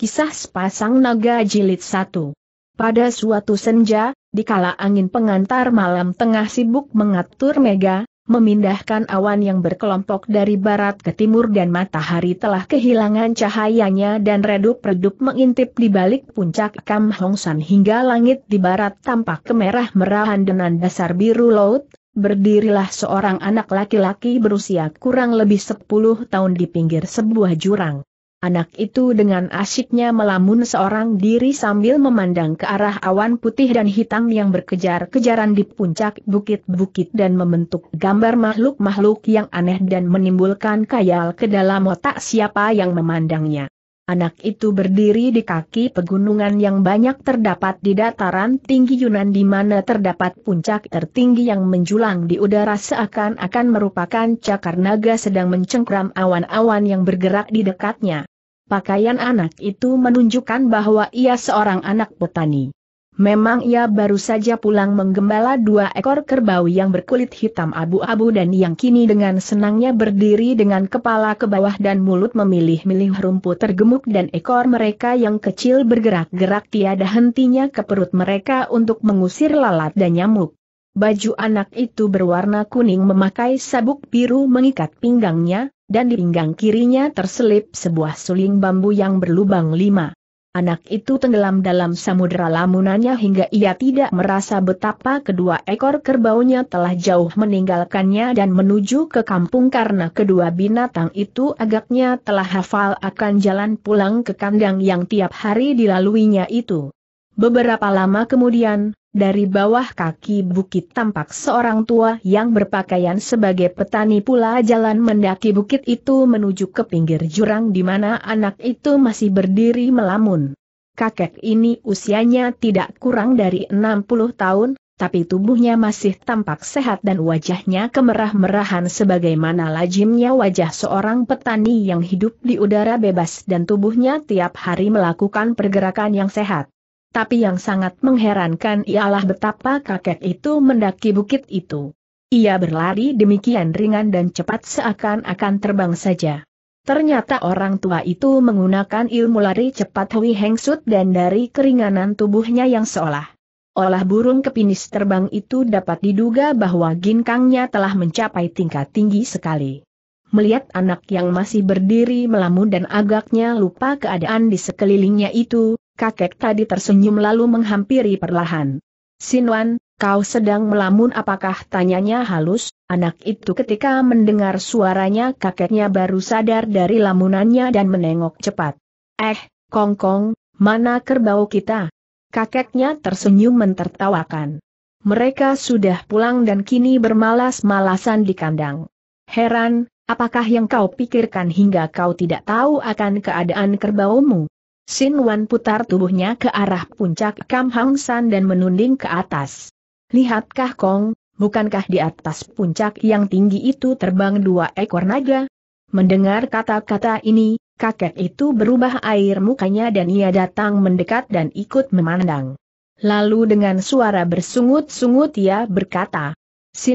Kisah Sepasang Naga Jilid 1 Pada suatu senja, dikala angin pengantar malam tengah sibuk mengatur mega, memindahkan awan yang berkelompok dari barat ke timur dan matahari telah kehilangan cahayanya dan redup-redup mengintip di balik puncak Kam Hong San hingga langit di barat tampak kemerah-merahan dengan dasar biru laut, berdirilah seorang anak laki-laki berusia kurang lebih 10 tahun di pinggir sebuah jurang. Anak itu dengan asyiknya melamun seorang diri sambil memandang ke arah awan putih dan hitam yang berkejar-kejaran di puncak bukit-bukit dan membentuk gambar makhluk-makhluk yang aneh dan menimbulkan kayal ke dalam otak siapa yang memandangnya. Anak itu berdiri di kaki pegunungan yang banyak terdapat di dataran tinggi Yunan di mana terdapat puncak tertinggi yang menjulang di udara seakan-akan merupakan cakar naga sedang mencengkram awan-awan yang bergerak di dekatnya. Pakaian anak itu menunjukkan bahwa ia seorang anak petani. Memang ia baru saja pulang menggembala dua ekor kerbau yang berkulit hitam abu-abu dan yang kini dengan senangnya berdiri dengan kepala ke bawah dan mulut memilih-milih rumput tergemuk dan ekor mereka yang kecil bergerak-gerak tiada hentinya ke perut mereka untuk mengusir lalat dan nyamuk. Baju anak itu berwarna kuning memakai sabuk biru mengikat pinggangnya, dan di pinggang kirinya terselip sebuah suling bambu yang berlubang lima. Anak itu tenggelam dalam samudera lamunannya hingga ia tidak merasa betapa kedua ekor kerbaunya telah jauh meninggalkannya dan menuju ke kampung karena kedua binatang itu agaknya telah hafal akan jalan pulang ke kandang yang tiap hari dilaluinya itu. Beberapa lama kemudian, dari bawah kaki bukit tampak seorang tua yang berpakaian sebagai petani pula jalan mendaki bukit itu menuju ke pinggir jurang di mana anak itu masih berdiri melamun. Kakek ini usianya tidak kurang dari 60 tahun, tapi tubuhnya masih tampak sehat dan wajahnya kemerah-merahan sebagaimana lajimnya wajah seorang petani yang hidup di udara bebas dan tubuhnya tiap hari melakukan pergerakan yang sehat tapi yang sangat mengherankan ialah betapa kakek itu mendaki bukit itu. Ia berlari demikian ringan dan cepat seakan-akan terbang saja. Ternyata orang tua itu menggunakan ilmu lari cepat Hui Heng Sut dan dari keringanan tubuhnya yang seolah olah burung kepinis terbang itu dapat diduga bahwa ginkangnya telah mencapai tingkat tinggi sekali melihat anak yang masih berdiri melamun dan agaknya lupa keadaan di sekelilingnya itu, kakek tadi tersenyum lalu menghampiri perlahan. Sinwan, kau sedang melamun apakah tanyanya halus, anak itu ketika mendengar suaranya kakeknya baru sadar dari lamunannya dan menengok cepat. Eh, kongkong, -kong, mana kerbau kita? Kakeknya tersenyum mentertawakan. Mereka sudah pulang dan kini bermalas-malasan di kandang. Heran, Apakah yang kau pikirkan hingga kau tidak tahu akan keadaan kerbaumu? Sin Wan putar tubuhnya ke arah puncak Kam Hang San dan menunding ke atas. Lihatkah Kong, bukankah di atas puncak yang tinggi itu terbang dua ekor naga? Mendengar kata-kata ini, kakek itu berubah air mukanya dan ia datang mendekat dan ikut memandang. Lalu dengan suara bersungut-sungut ia berkata,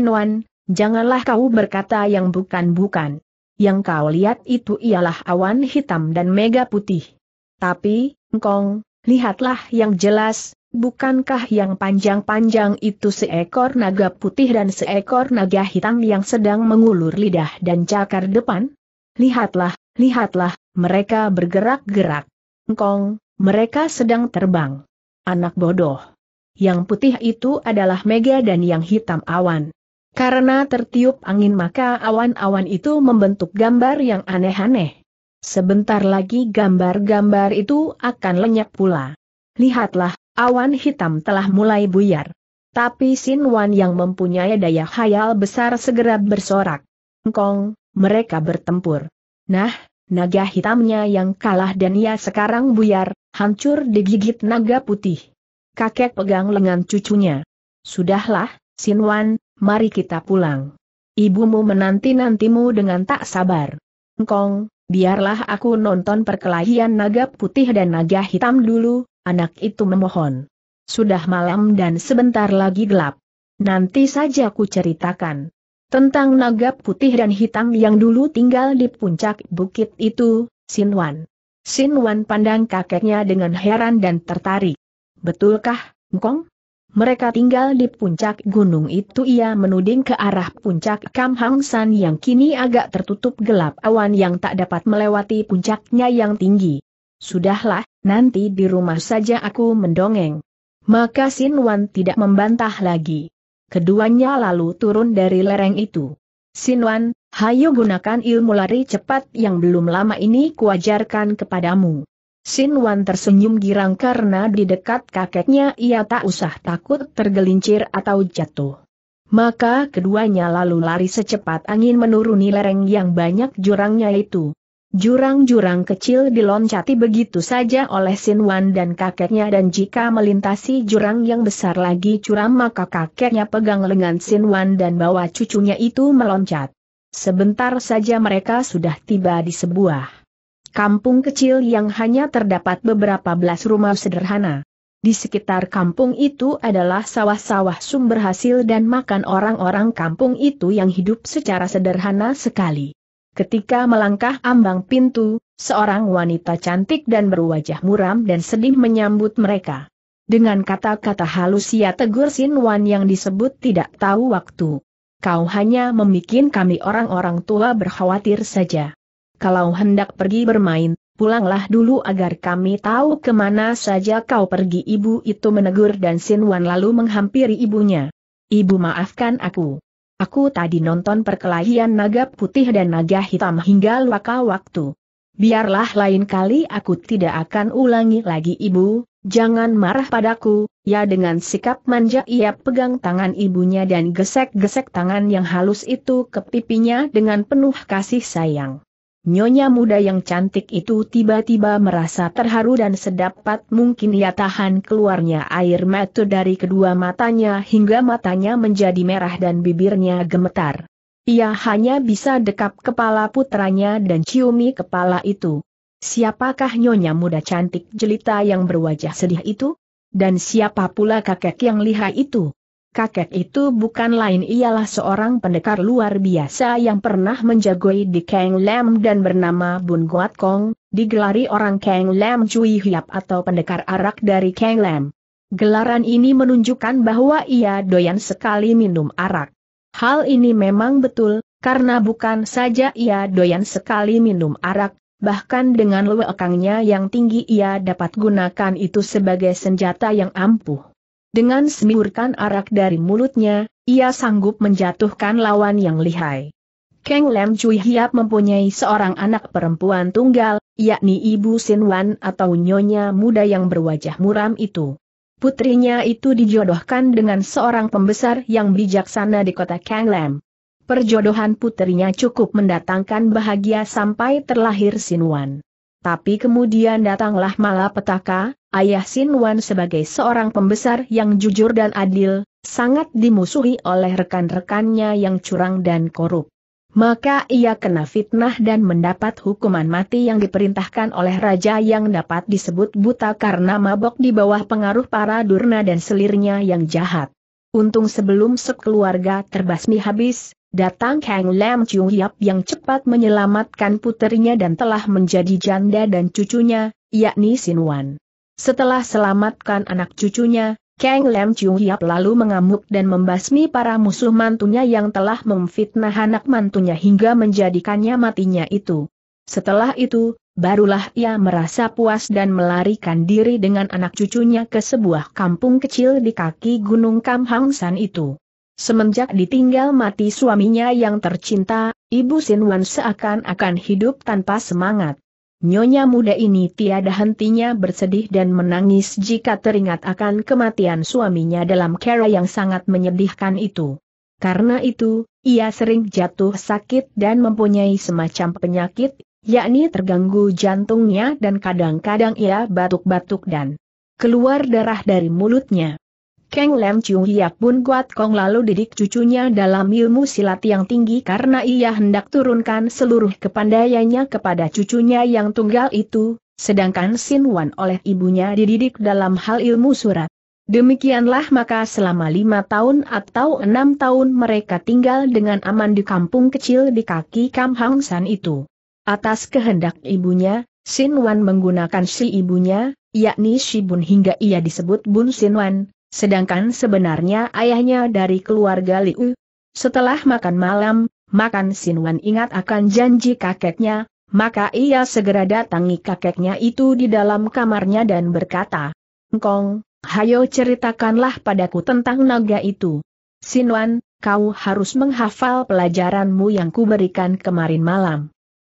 Wan. Janganlah kau berkata yang bukan-bukan. Yang kau lihat itu ialah awan hitam dan mega putih. Tapi, engkong, lihatlah yang jelas, bukankah yang panjang-panjang itu seekor naga putih dan seekor naga hitam yang sedang mengulur lidah dan cakar depan? Lihatlah, lihatlah, mereka bergerak-gerak. Engkong, mereka sedang terbang. Anak bodoh. Yang putih itu adalah mega dan yang hitam awan. Karena tertiup angin maka awan-awan itu membentuk gambar yang aneh-aneh. Sebentar lagi gambar-gambar itu akan lenyap pula. Lihatlah, awan hitam telah mulai buyar. Tapi Sin Wan yang mempunyai daya khayal besar segera bersorak. Kong, mereka bertempur. Nah, naga hitamnya yang kalah dan ia sekarang buyar, hancur digigit naga putih. Kakek pegang lengan cucunya. Sudahlah, Sin Wan, mari kita pulang. Ibumu menanti-nantimu dengan tak sabar. Kong, biarlah aku nonton perkelahian naga putih dan naga hitam dulu, anak itu memohon. Sudah malam dan sebentar lagi gelap. Nanti saja aku ceritakan. Tentang naga putih dan hitam yang dulu tinggal di puncak bukit itu, Wan. Sinwan. Wan pandang kakeknya dengan heran dan tertarik. Betulkah, Ngkong? Mereka tinggal di puncak gunung itu ia menuding ke arah puncak Kam Hang San yang kini agak tertutup gelap awan yang tak dapat melewati puncaknya yang tinggi. Sudahlah, nanti di rumah saja aku mendongeng. Maka Sin Wan tidak membantah lagi. Keduanya lalu turun dari lereng itu. Sin Wan, hayo gunakan ilmu lari cepat yang belum lama ini kuajarkan kepadamu. Sin Wan tersenyum girang karena di dekat kakeknya ia tak usah takut tergelincir atau jatuh. Maka keduanya lalu lari secepat angin menuruni lereng yang banyak jurangnya itu. Jurang-jurang kecil diloncati begitu saja oleh Sin Wan dan kakeknya dan jika melintasi jurang yang besar lagi curam maka kakeknya pegang lengan Sin Wan dan bawa cucunya itu meloncat. Sebentar saja mereka sudah tiba di sebuah kampung kecil yang hanya terdapat beberapa belas rumah sederhana. Di sekitar kampung itu adalah sawah-sawah sumber hasil dan makan orang-orang kampung itu yang hidup secara sederhana sekali. Ketika melangkah ambang pintu, seorang wanita cantik dan berwajah muram dan sedih menyambut mereka. Dengan kata-kata halus ia tegur Sin Wan yang disebut tidak tahu waktu. Kau hanya memikin kami orang-orang tua berkhawatir saja kalau hendak pergi bermain, pulanglah dulu agar kami tahu kemana saja kau pergi. Ibu itu menegur dan Wan lalu menghampiri ibunya. Ibu maafkan aku. Aku tadi nonton perkelahian naga putih dan naga hitam hingga luaka waktu. Biarlah lain kali aku tidak akan ulangi lagi ibu, jangan marah padaku, ya dengan sikap manja ia pegang tangan ibunya dan gesek-gesek tangan yang halus itu ke pipinya dengan penuh kasih sayang. Nyonya muda yang cantik itu tiba-tiba merasa terharu dan sedapat mungkin ia tahan keluarnya air mata dari kedua matanya hingga matanya menjadi merah dan bibirnya gemetar. Ia hanya bisa dekap kepala putranya dan ciumi kepala itu. Siapakah nyonya muda cantik jelita yang berwajah sedih itu? Dan siapa pula kakek yang lihai itu? kakek itu bukan lain ialah seorang pendekar luar biasa yang pernah menjagoi di Kang Lam dan bernama Bun Guat Kong, digelari orang Kang Lam Cui Hiap atau pendekar arak dari Kang Lam. Gelaran ini menunjukkan bahwa ia doyan sekali minum arak. Hal ini memang betul, karena bukan saja ia doyan sekali minum arak, bahkan dengan lewekangnya yang tinggi ia dapat gunakan itu sebagai senjata yang ampuh. Dengan semburkan arak dari mulutnya, ia sanggup menjatuhkan lawan yang lihai. Kang Lam Cui Hiap mempunyai seorang anak perempuan tunggal, yakni Ibu Sin Wan atau Nyonya muda yang berwajah muram itu. Putrinya itu dijodohkan dengan seorang pembesar yang bijaksana di kota Kang Lam. Perjodohan putrinya cukup mendatangkan bahagia sampai terlahir Sin Wan. Tapi kemudian datanglah malapetaka, ayah Sinwan sebagai seorang pembesar yang jujur dan adil, sangat dimusuhi oleh rekan-rekannya yang curang dan korup. Maka ia kena fitnah dan mendapat hukuman mati yang diperintahkan oleh raja yang dapat disebut buta karena mabok di bawah pengaruh para durna dan selirnya yang jahat. Untung sebelum sekeluarga terbasmi habis, Datang Kang Lam Chiu Hiap yang cepat menyelamatkan puterinya dan telah menjadi janda dan cucunya, yakni Sin Wan. Setelah selamatkan anak cucunya, Kang Lam Chiu Hiap lalu mengamuk dan membasmi para musuh mantunya yang telah memfitnah anak mantunya hingga menjadikannya matinya itu. Setelah itu, barulah ia merasa puas dan melarikan diri dengan anak cucunya ke sebuah kampung kecil di kaki Gunung Kamhangsan itu. Semenjak ditinggal mati suaminya yang tercinta, Ibu Sinwan seakan-akan hidup tanpa semangat. Nyonya muda ini tiada hentinya bersedih dan menangis jika teringat akan kematian suaminya dalam cara yang sangat menyedihkan itu. Karena itu, ia sering jatuh sakit dan mempunyai semacam penyakit, yakni terganggu jantungnya dan kadang-kadang ia batuk-batuk dan keluar darah dari mulutnya. Keng Lem Chung Hiap Bun kuat Kong lalu didik cucunya dalam ilmu silat yang tinggi karena ia hendak turunkan seluruh kepandaiannya kepada cucunya yang tunggal itu, sedangkan Sin Wan oleh ibunya dididik dalam hal ilmu surat. Demikianlah maka selama lima tahun atau enam tahun mereka tinggal dengan aman di kampung kecil di kaki Kam Hang San itu. Atas kehendak ibunya, Sin Wan menggunakan si ibunya, yakni Bun hingga ia disebut Bun Sin Wan sedangkan sebenarnya ayahnya dari keluarga Liu. Setelah makan malam, makan Sinwan ingat akan janji kakeknya, maka ia segera datangi kakeknya itu di dalam kamarnya dan berkata, Kong, hayo ceritakanlah padaku tentang naga itu. Sinwan, kau harus menghafal pelajaranmu yang kuberikan kemarin malam.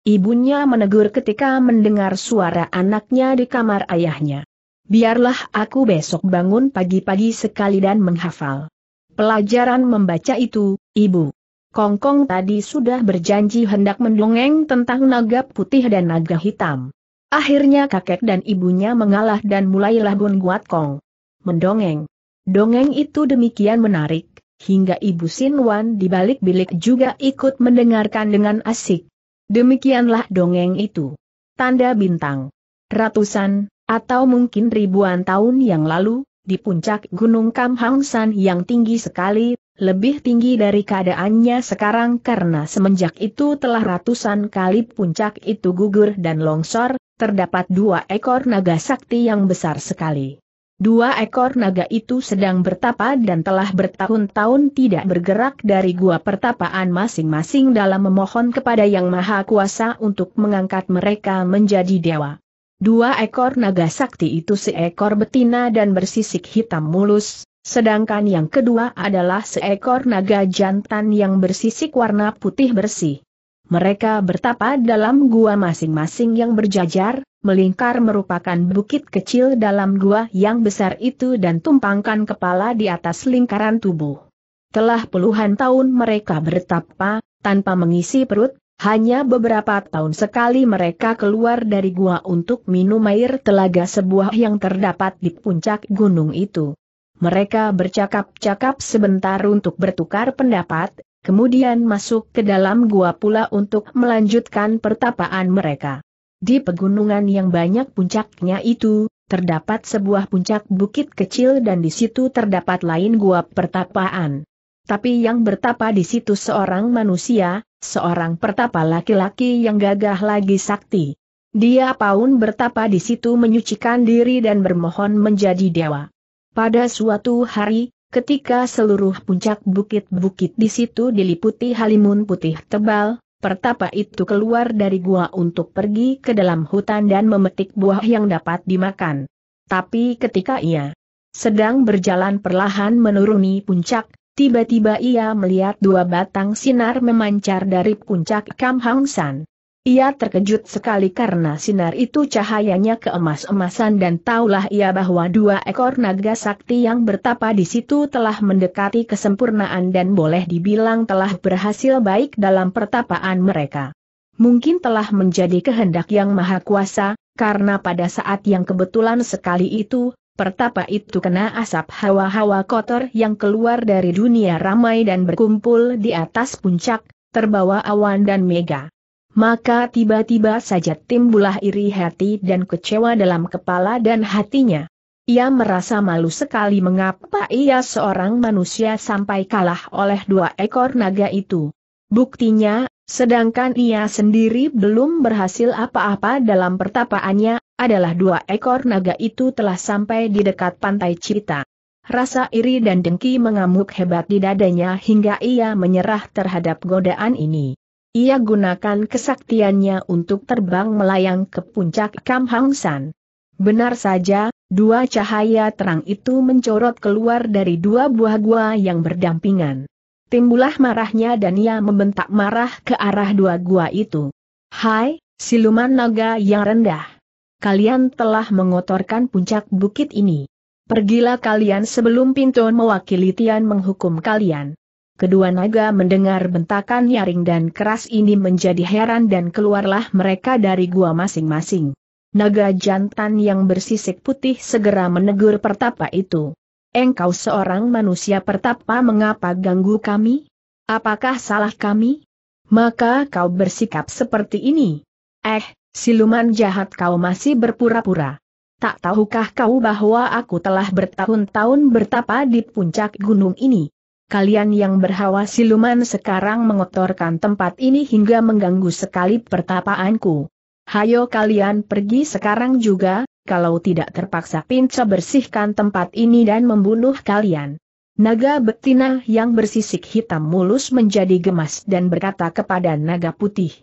Ibunya menegur ketika mendengar suara anaknya di kamar ayahnya. Biarlah aku besok bangun pagi-pagi sekali dan menghafal. Pelajaran membaca itu, Ibu. Kongkong tadi sudah berjanji hendak mendongeng tentang naga putih dan naga hitam. Akhirnya kakek dan ibunya mengalah dan mulailah Bun Guat Kong. Mendongeng. Dongeng itu demikian menarik, hingga ibu Sinwan di balik bilik juga ikut mendengarkan dengan asik. Demikianlah dongeng itu. Tanda bintang. Ratusan, atau mungkin ribuan tahun yang lalu, di puncak Gunung Kamhangsan yang tinggi sekali, lebih tinggi dari keadaannya sekarang karena semenjak itu telah ratusan kali puncak itu gugur dan longsor, terdapat dua ekor naga sakti yang besar sekali. Dua ekor naga itu sedang bertapa dan telah bertahun-tahun tidak bergerak dari gua pertapaan masing-masing dalam memohon kepada Yang Maha Kuasa untuk mengangkat mereka menjadi dewa. Dua ekor naga sakti itu seekor betina dan bersisik hitam mulus, sedangkan yang kedua adalah seekor naga jantan yang bersisik warna putih bersih. Mereka bertapa dalam gua masing-masing yang berjajar, melingkar merupakan bukit kecil dalam gua yang besar itu dan tumpangkan kepala di atas lingkaran tubuh. Telah puluhan tahun mereka bertapa, tanpa mengisi perut, hanya beberapa tahun sekali mereka keluar dari gua untuk minum air telaga sebuah yang terdapat di puncak gunung itu. Mereka bercakap-cakap sebentar untuk bertukar pendapat, kemudian masuk ke dalam gua pula untuk melanjutkan pertapaan mereka. Di pegunungan yang banyak puncaknya itu, terdapat sebuah puncak bukit kecil dan di situ terdapat lain gua pertapaan. Tapi yang bertapa di situ seorang manusia, seorang pertapa laki-laki yang gagah lagi sakti. Dia paun bertapa di situ menyucikan diri dan bermohon menjadi dewa. Pada suatu hari, ketika seluruh puncak bukit-bukit di situ diliputi halimun putih tebal, pertapa itu keluar dari gua untuk pergi ke dalam hutan dan memetik buah yang dapat dimakan. Tapi ketika ia sedang berjalan perlahan menuruni puncak, Tiba-tiba ia melihat dua batang sinar memancar dari puncak Kam Hang San. Ia terkejut sekali karena sinar itu cahayanya keemas-emasan dan taulah ia bahwa dua ekor naga sakti yang bertapa di situ telah mendekati kesempurnaan dan boleh dibilang telah berhasil baik dalam pertapaan mereka. Mungkin telah menjadi kehendak yang maha kuasa, karena pada saat yang kebetulan sekali itu, Pertapa itu kena asap hawa-hawa kotor yang keluar dari dunia ramai dan berkumpul di atas puncak, terbawa awan dan mega. Maka tiba-tiba saja timbulah iri hati dan kecewa dalam kepala dan hatinya. Ia merasa malu sekali mengapa ia seorang manusia sampai kalah oleh dua ekor naga itu. Buktinya, sedangkan ia sendiri belum berhasil apa-apa dalam pertapaannya, adalah dua ekor naga itu telah sampai di dekat pantai Cita. Rasa iri dan dengki mengamuk hebat di dadanya hingga ia menyerah terhadap godaan ini. Ia gunakan kesaktiannya untuk terbang melayang ke puncak Kam Hang San. Benar saja, dua cahaya terang itu mencorot keluar dari dua buah gua yang berdampingan. Timbulah marahnya dan ia membentak marah ke arah dua gua itu. Hai, siluman naga yang rendah kalian telah mengotorkan puncak bukit ini. Pergilah kalian sebelum Pinton mewakili Tian menghukum kalian. Kedua naga mendengar bentakan nyaring dan keras ini menjadi heran dan keluarlah mereka dari gua masing-masing. Naga jantan yang bersisik putih segera menegur pertapa itu. Engkau seorang manusia pertapa mengapa ganggu kami? Apakah salah kami? Maka kau bersikap seperti ini. Eh, Siluman jahat kau masih berpura-pura. Tak tahukah kau bahwa aku telah bertahun-tahun bertapa di puncak gunung ini? Kalian yang berhawa siluman sekarang mengotorkan tempat ini hingga mengganggu sekali pertapaanku. Hayo kalian pergi sekarang juga, kalau tidak terpaksa pinca bersihkan tempat ini dan membunuh kalian. Naga betina yang bersisik hitam mulus menjadi gemas dan berkata kepada naga putih,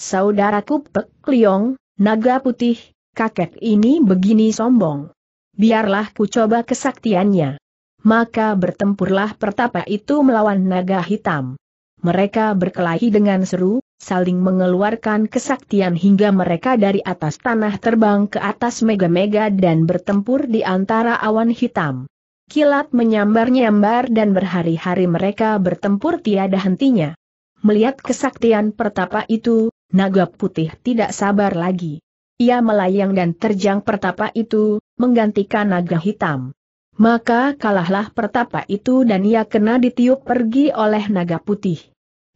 Saudaraku Pek Liong, naga putih, kakek ini begini sombong. Biarlah ku coba kesaktiannya. Maka bertempurlah pertapa itu melawan naga hitam. Mereka berkelahi dengan seru, saling mengeluarkan kesaktian hingga mereka dari atas tanah terbang ke atas mega-mega dan bertempur di antara awan hitam. Kilat menyambar-nyambar dan berhari-hari mereka bertempur tiada hentinya. Melihat kesaktian pertapa itu, naga putih tidak sabar lagi. Ia melayang dan terjang pertapa itu, menggantikan naga hitam. Maka kalahlah pertapa itu dan ia kena ditiup pergi oleh naga putih.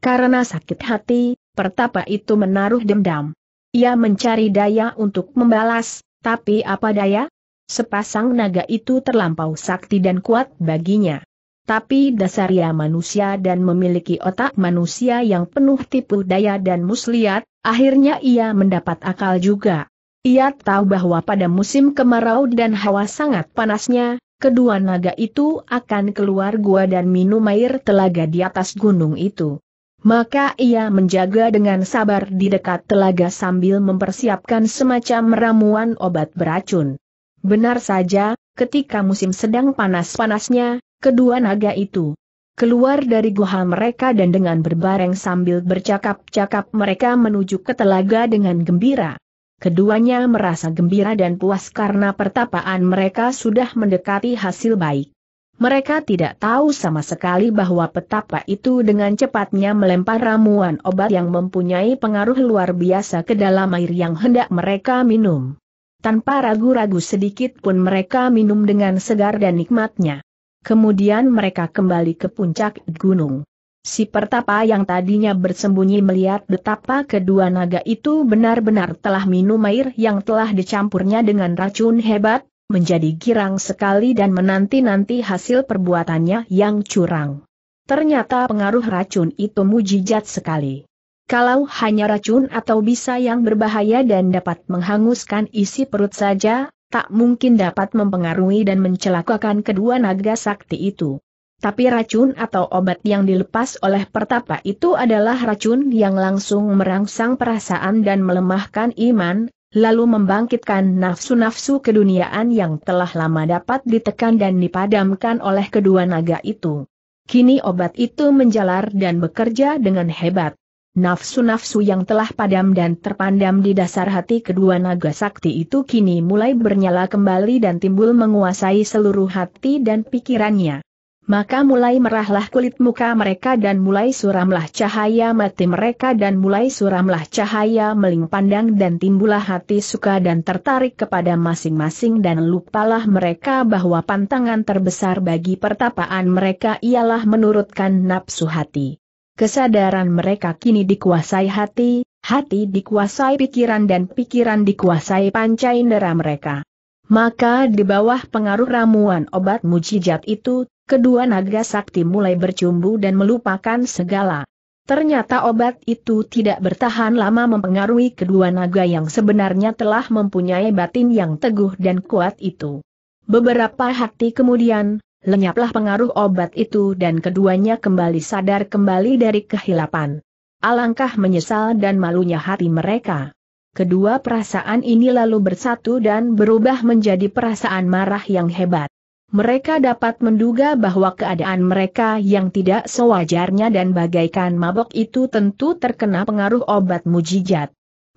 Karena sakit hati, pertapa itu menaruh dendam. Ia mencari daya untuk membalas, tapi apa daya? Sepasang naga itu terlampau sakti dan kuat baginya tapi dasarnya manusia dan memiliki otak manusia yang penuh tipu daya dan muslihat, akhirnya ia mendapat akal juga. Ia tahu bahwa pada musim kemarau dan hawa sangat panasnya, kedua naga itu akan keluar gua dan minum air telaga di atas gunung itu. Maka ia menjaga dengan sabar di dekat telaga sambil mempersiapkan semacam ramuan obat beracun. Benar saja, ketika musim sedang panas-panasnya, kedua naga itu keluar dari guha mereka dan dengan berbareng sambil bercakap-cakap mereka menuju ke telaga dengan gembira. Keduanya merasa gembira dan puas karena pertapaan mereka sudah mendekati hasil baik. Mereka tidak tahu sama sekali bahwa petapa itu dengan cepatnya melempar ramuan obat yang mempunyai pengaruh luar biasa ke dalam air yang hendak mereka minum. Tanpa ragu-ragu sedikit pun mereka minum dengan segar dan nikmatnya. Kemudian mereka kembali ke puncak gunung. Si pertapa yang tadinya bersembunyi melihat betapa kedua naga itu benar-benar telah minum air yang telah dicampurnya dengan racun hebat, menjadi girang sekali dan menanti-nanti hasil perbuatannya yang curang. Ternyata pengaruh racun itu mujijat sekali. Kalau hanya racun atau bisa yang berbahaya dan dapat menghanguskan isi perut saja, tak mungkin dapat mempengaruhi dan mencelakakan kedua naga sakti itu. Tapi racun atau obat yang dilepas oleh pertapa itu adalah racun yang langsung merangsang perasaan dan melemahkan iman, lalu membangkitkan nafsu-nafsu keduniaan yang telah lama dapat ditekan dan dipadamkan oleh kedua naga itu. Kini obat itu menjalar dan bekerja dengan hebat. Nafsu-nafsu yang telah padam dan terpandam di dasar hati kedua naga sakti itu kini mulai bernyala kembali dan timbul menguasai seluruh hati dan pikirannya. Maka mulai merahlah kulit muka mereka dan mulai suramlah cahaya mati mereka dan mulai suramlah cahaya meling pandang dan timbullah hati suka dan tertarik kepada masing-masing dan lupalah mereka bahwa pantangan terbesar bagi pertapaan mereka ialah menurutkan nafsu hati. Kesadaran mereka kini dikuasai hati, hati dikuasai pikiran dan pikiran dikuasai panca indera mereka. Maka di bawah pengaruh ramuan obat mujijat itu, kedua naga sakti mulai bercumbu dan melupakan segala. Ternyata obat itu tidak bertahan lama mempengaruhi kedua naga yang sebenarnya telah mempunyai batin yang teguh dan kuat itu. Beberapa hati kemudian, lenyaplah pengaruh obat itu dan keduanya kembali sadar kembali dari kehilapan. Alangkah menyesal dan malunya hati mereka. Kedua perasaan ini lalu bersatu dan berubah menjadi perasaan marah yang hebat. Mereka dapat menduga bahwa keadaan mereka yang tidak sewajarnya dan bagaikan mabok itu tentu terkena pengaruh obat mujijat.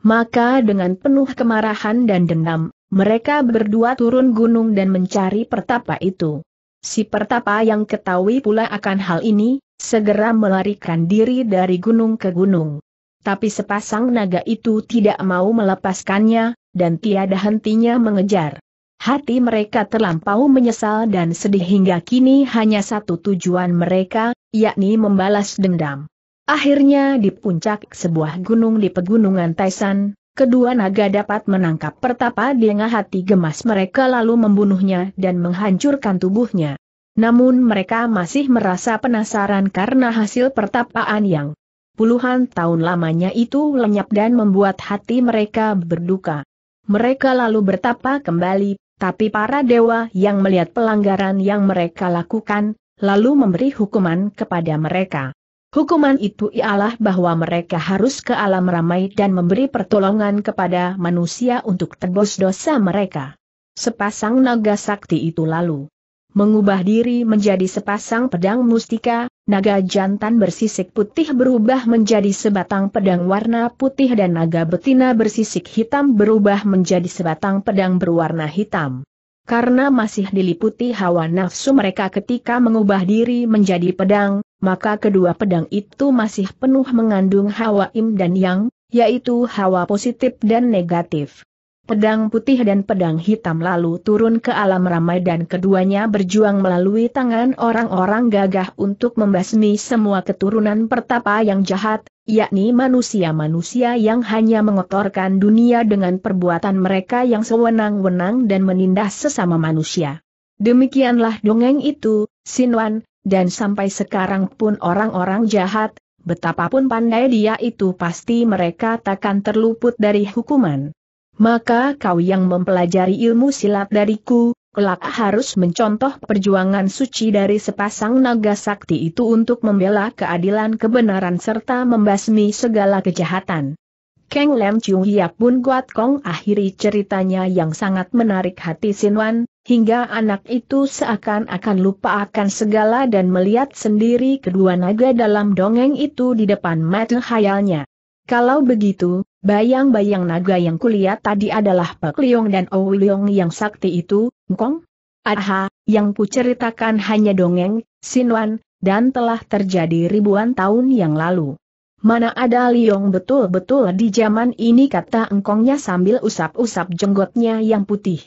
Maka dengan penuh kemarahan dan dendam, mereka berdua turun gunung dan mencari pertapa itu. Si pertapa yang ketahui pula akan hal ini, segera melarikan diri dari gunung ke gunung. Tapi sepasang naga itu tidak mau melepaskannya, dan tiada hentinya mengejar. Hati mereka terlampau menyesal dan sedih hingga kini hanya satu tujuan mereka, yakni membalas dendam. Akhirnya di puncak sebuah gunung di pegunungan Taisan, kedua naga dapat menangkap pertapa di hati gemas mereka lalu membunuhnya dan menghancurkan tubuhnya. Namun mereka masih merasa penasaran karena hasil pertapaan yang puluhan tahun lamanya itu lenyap dan membuat hati mereka berduka. Mereka lalu bertapa kembali, tapi para dewa yang melihat pelanggaran yang mereka lakukan, lalu memberi hukuman kepada mereka. Hukuman itu ialah bahwa mereka harus ke alam ramai dan memberi pertolongan kepada manusia untuk tebus dosa mereka. Sepasang naga sakti itu lalu mengubah diri menjadi sepasang pedang mustika, naga jantan bersisik putih berubah menjadi sebatang pedang warna putih dan naga betina bersisik hitam berubah menjadi sebatang pedang berwarna hitam. Karena masih diliputi hawa nafsu mereka ketika mengubah diri menjadi pedang, maka kedua pedang itu masih penuh mengandung hawa im dan yang, yaitu hawa positif dan negatif. Pedang putih dan pedang hitam lalu turun ke alam ramai dan keduanya berjuang melalui tangan orang-orang gagah untuk membasmi semua keturunan pertapa yang jahat, yakni manusia-manusia yang hanya mengotorkan dunia dengan perbuatan mereka yang sewenang-wenang dan menindas sesama manusia. Demikianlah dongeng itu, Sinwan, dan sampai sekarang pun orang-orang jahat, betapapun pandai dia itu pasti mereka takkan terluput dari hukuman. Maka kau yang mempelajari ilmu silat dariku, kelak harus mencontoh perjuangan suci dari sepasang naga sakti itu untuk membela keadilan kebenaran serta membasmi segala kejahatan. Keng Lem Chung Hiap pun Guat Kong akhiri ceritanya yang sangat menarik hati Sin Wan hingga anak itu seakan-akan lupa akan segala dan melihat sendiri kedua naga dalam dongeng itu di depan mata hayalnya. Kalau begitu, bayang-bayang naga yang kulihat tadi adalah Pak Liong dan Ou Liong yang sakti itu, Ngkong? Aha, yang kuceritakan hanya dongeng, sinuan, dan telah terjadi ribuan tahun yang lalu. Mana ada Liong betul-betul di zaman ini kata engkongnya sambil usap-usap jenggotnya yang putih.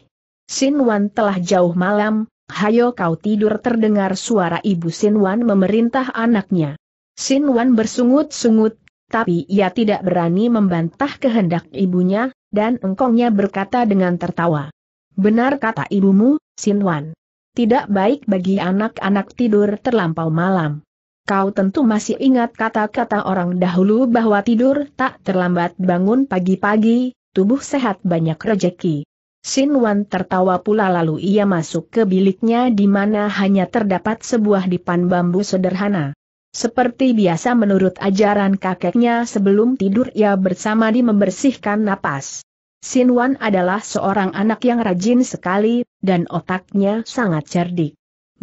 Sin Wan telah jauh malam, hayo kau tidur terdengar suara ibu Sin Wan memerintah anaknya. Sin Wan bersungut-sungut, tapi ia tidak berani membantah kehendak ibunya, dan engkongnya berkata dengan tertawa. Benar kata ibumu, Sin Wan. Tidak baik bagi anak-anak tidur terlampau malam. Kau tentu masih ingat kata-kata orang dahulu bahwa tidur tak terlambat bangun pagi-pagi, tubuh sehat banyak rejeki. Sin Wan tertawa pula lalu ia masuk ke biliknya di mana hanya terdapat sebuah dipan bambu sederhana. Seperti biasa menurut ajaran kakeknya sebelum tidur ia bersama di membersihkan napas. Sin Wan adalah seorang anak yang rajin sekali, dan otaknya sangat cerdik.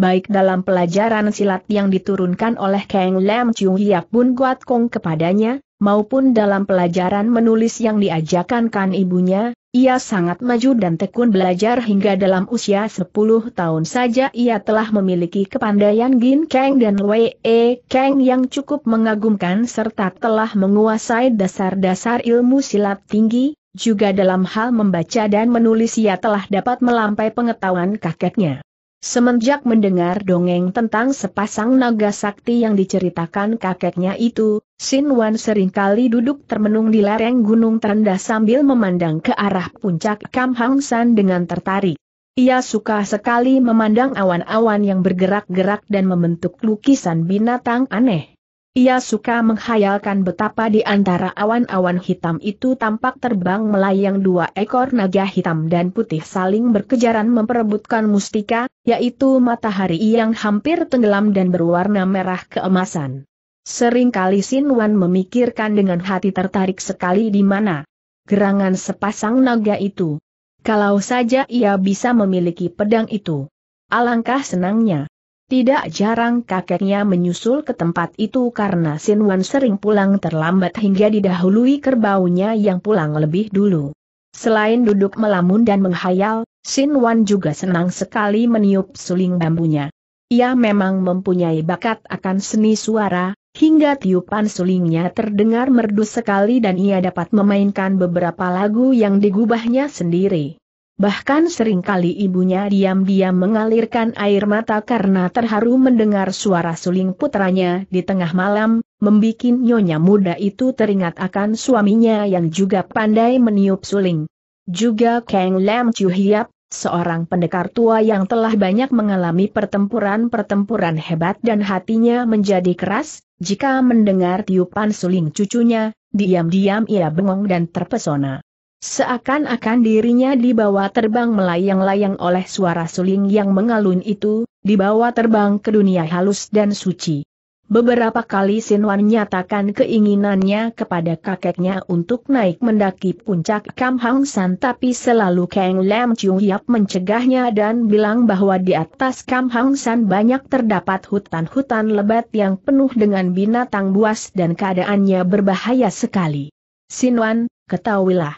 Baik dalam pelajaran silat yang diturunkan oleh Kang Lam Chiu Hiak Bun Guat Kong kepadanya, maupun dalam pelajaran menulis yang diajarkan kan ibunya, ia sangat maju dan tekun belajar hingga dalam usia 10 tahun saja ia telah memiliki kepandaian Gin Kang dan Wei E Kang yang cukup mengagumkan serta telah menguasai dasar-dasar ilmu silat tinggi, juga dalam hal membaca dan menulis ia telah dapat melampaui pengetahuan kakeknya. Semenjak mendengar dongeng tentang sepasang naga sakti yang diceritakan kakeknya itu, Sin Wan seringkali duduk termenung di lereng gunung terendah sambil memandang ke arah puncak Kam Hang San dengan tertarik. Ia suka sekali memandang awan-awan yang bergerak-gerak dan membentuk lukisan binatang aneh. Ia suka menghayalkan betapa di antara awan-awan hitam itu tampak terbang melayang dua ekor naga hitam dan putih saling berkejaran memperebutkan mustika, yaitu matahari yang hampir tenggelam dan berwarna merah keemasan. Seringkali Wan memikirkan dengan hati tertarik sekali di mana gerangan sepasang naga itu. Kalau saja ia bisa memiliki pedang itu. Alangkah senangnya. Tidak jarang kakeknya menyusul ke tempat itu karena Wan sering pulang terlambat hingga didahului kerbaunya yang pulang lebih dulu. Selain duduk melamun dan menghayal, Wan juga senang sekali meniup suling bambunya. Ia memang mempunyai bakat akan seni suara, hingga tiupan sulingnya terdengar merdu sekali dan ia dapat memainkan beberapa lagu yang digubahnya sendiri. Bahkan seringkali ibunya diam-diam mengalirkan air mata karena terharu mendengar suara suling putranya di tengah malam, membikin nyonya muda itu teringat akan suaminya yang juga pandai meniup suling. Juga Kang Lam Chiu Hiap, seorang pendekar tua yang telah banyak mengalami pertempuran-pertempuran hebat dan hatinya menjadi keras, jika mendengar tiupan suling cucunya, diam-diam ia bengong dan terpesona. Seakan-akan dirinya dibawa terbang melayang-layang oleh suara suling yang mengalun itu, dibawa terbang ke dunia halus dan suci. Beberapa kali Sinwan nyatakan keinginannya kepada kakeknya untuk naik mendaki puncak Kam Hang San tapi selalu Kang Lam Chiu Hiap mencegahnya dan bilang bahwa di atas Kam Hang San banyak terdapat hutan-hutan lebat yang penuh dengan binatang buas dan keadaannya berbahaya sekali. Sinwan, ketahuilah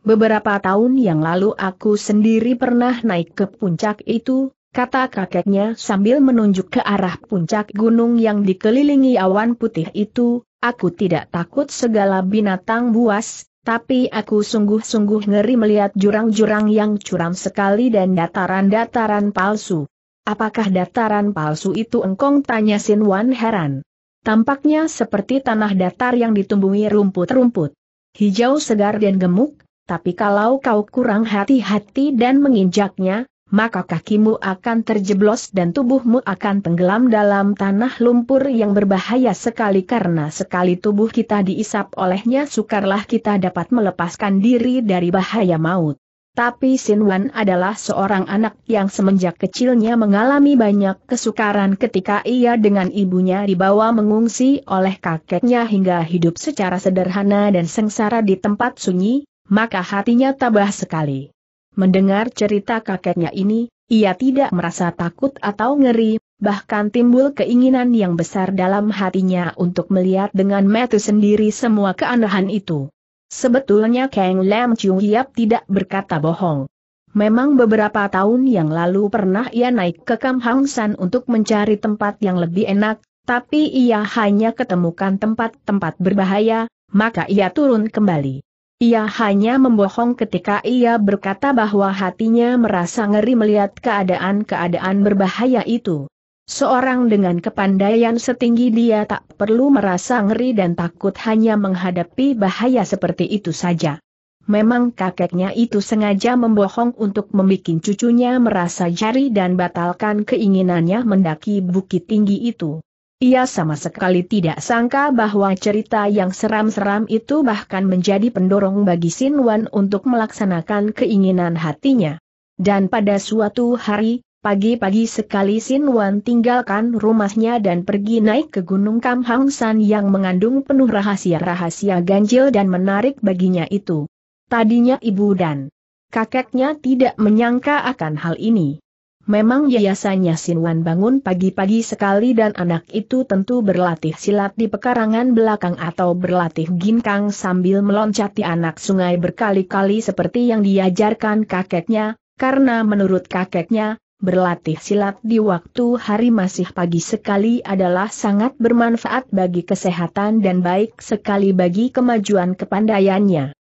Beberapa tahun yang lalu aku sendiri pernah naik ke puncak itu, kata kakeknya sambil menunjuk ke arah puncak gunung yang dikelilingi awan putih itu, aku tidak takut segala binatang buas, tapi aku sungguh-sungguh ngeri melihat jurang-jurang yang curam sekali dan dataran-dataran palsu. Apakah dataran palsu itu engkong tanya Sin Wan heran. Tampaknya seperti tanah datar yang ditumbuhi rumput-rumput. Hijau segar dan gemuk, tapi kalau kau kurang hati-hati dan menginjaknya, maka kakimu akan terjeblos dan tubuhmu akan tenggelam dalam tanah lumpur yang berbahaya sekali karena sekali tubuh kita diisap olehnya sukarlah kita dapat melepaskan diri dari bahaya maut. Tapi Sin Wan adalah seorang anak yang semenjak kecilnya mengalami banyak kesukaran ketika ia dengan ibunya dibawa mengungsi oleh kakeknya hingga hidup secara sederhana dan sengsara di tempat sunyi, maka hatinya tabah sekali. Mendengar cerita kakeknya ini, ia tidak merasa takut atau ngeri, bahkan timbul keinginan yang besar dalam hatinya untuk melihat dengan mata sendiri semua keanehan itu. Sebetulnya Kang Lam Chiu Hiap tidak berkata bohong. Memang beberapa tahun yang lalu pernah ia naik ke Kam Hang San untuk mencari tempat yang lebih enak, tapi ia hanya ketemukan tempat-tempat berbahaya, maka ia turun kembali. Ia hanya membohong ketika ia berkata bahwa hatinya merasa ngeri melihat keadaan-keadaan berbahaya itu. Seorang dengan kepandaian setinggi dia tak perlu merasa ngeri dan takut hanya menghadapi bahaya seperti itu saja. Memang kakeknya itu sengaja membohong untuk membuat cucunya merasa jari dan batalkan keinginannya mendaki bukit tinggi itu. Ia sama sekali tidak sangka bahwa cerita yang seram-seram itu bahkan menjadi pendorong bagi Wan untuk melaksanakan keinginan hatinya. Dan pada suatu hari, pagi-pagi sekali Wan tinggalkan rumahnya dan pergi naik ke Gunung Hang San yang mengandung penuh rahasia-rahasia ganjil dan menarik baginya itu. Tadinya ibu dan kakeknya tidak menyangka akan hal ini. Memang biasanya Wan bangun pagi-pagi sekali dan anak itu tentu berlatih silat di pekarangan belakang atau berlatih ginkang sambil meloncati anak sungai berkali-kali seperti yang diajarkan kakeknya, karena menurut kakeknya, berlatih silat di waktu hari masih pagi sekali adalah sangat bermanfaat bagi kesehatan dan baik sekali bagi kemajuan kepandaiannya.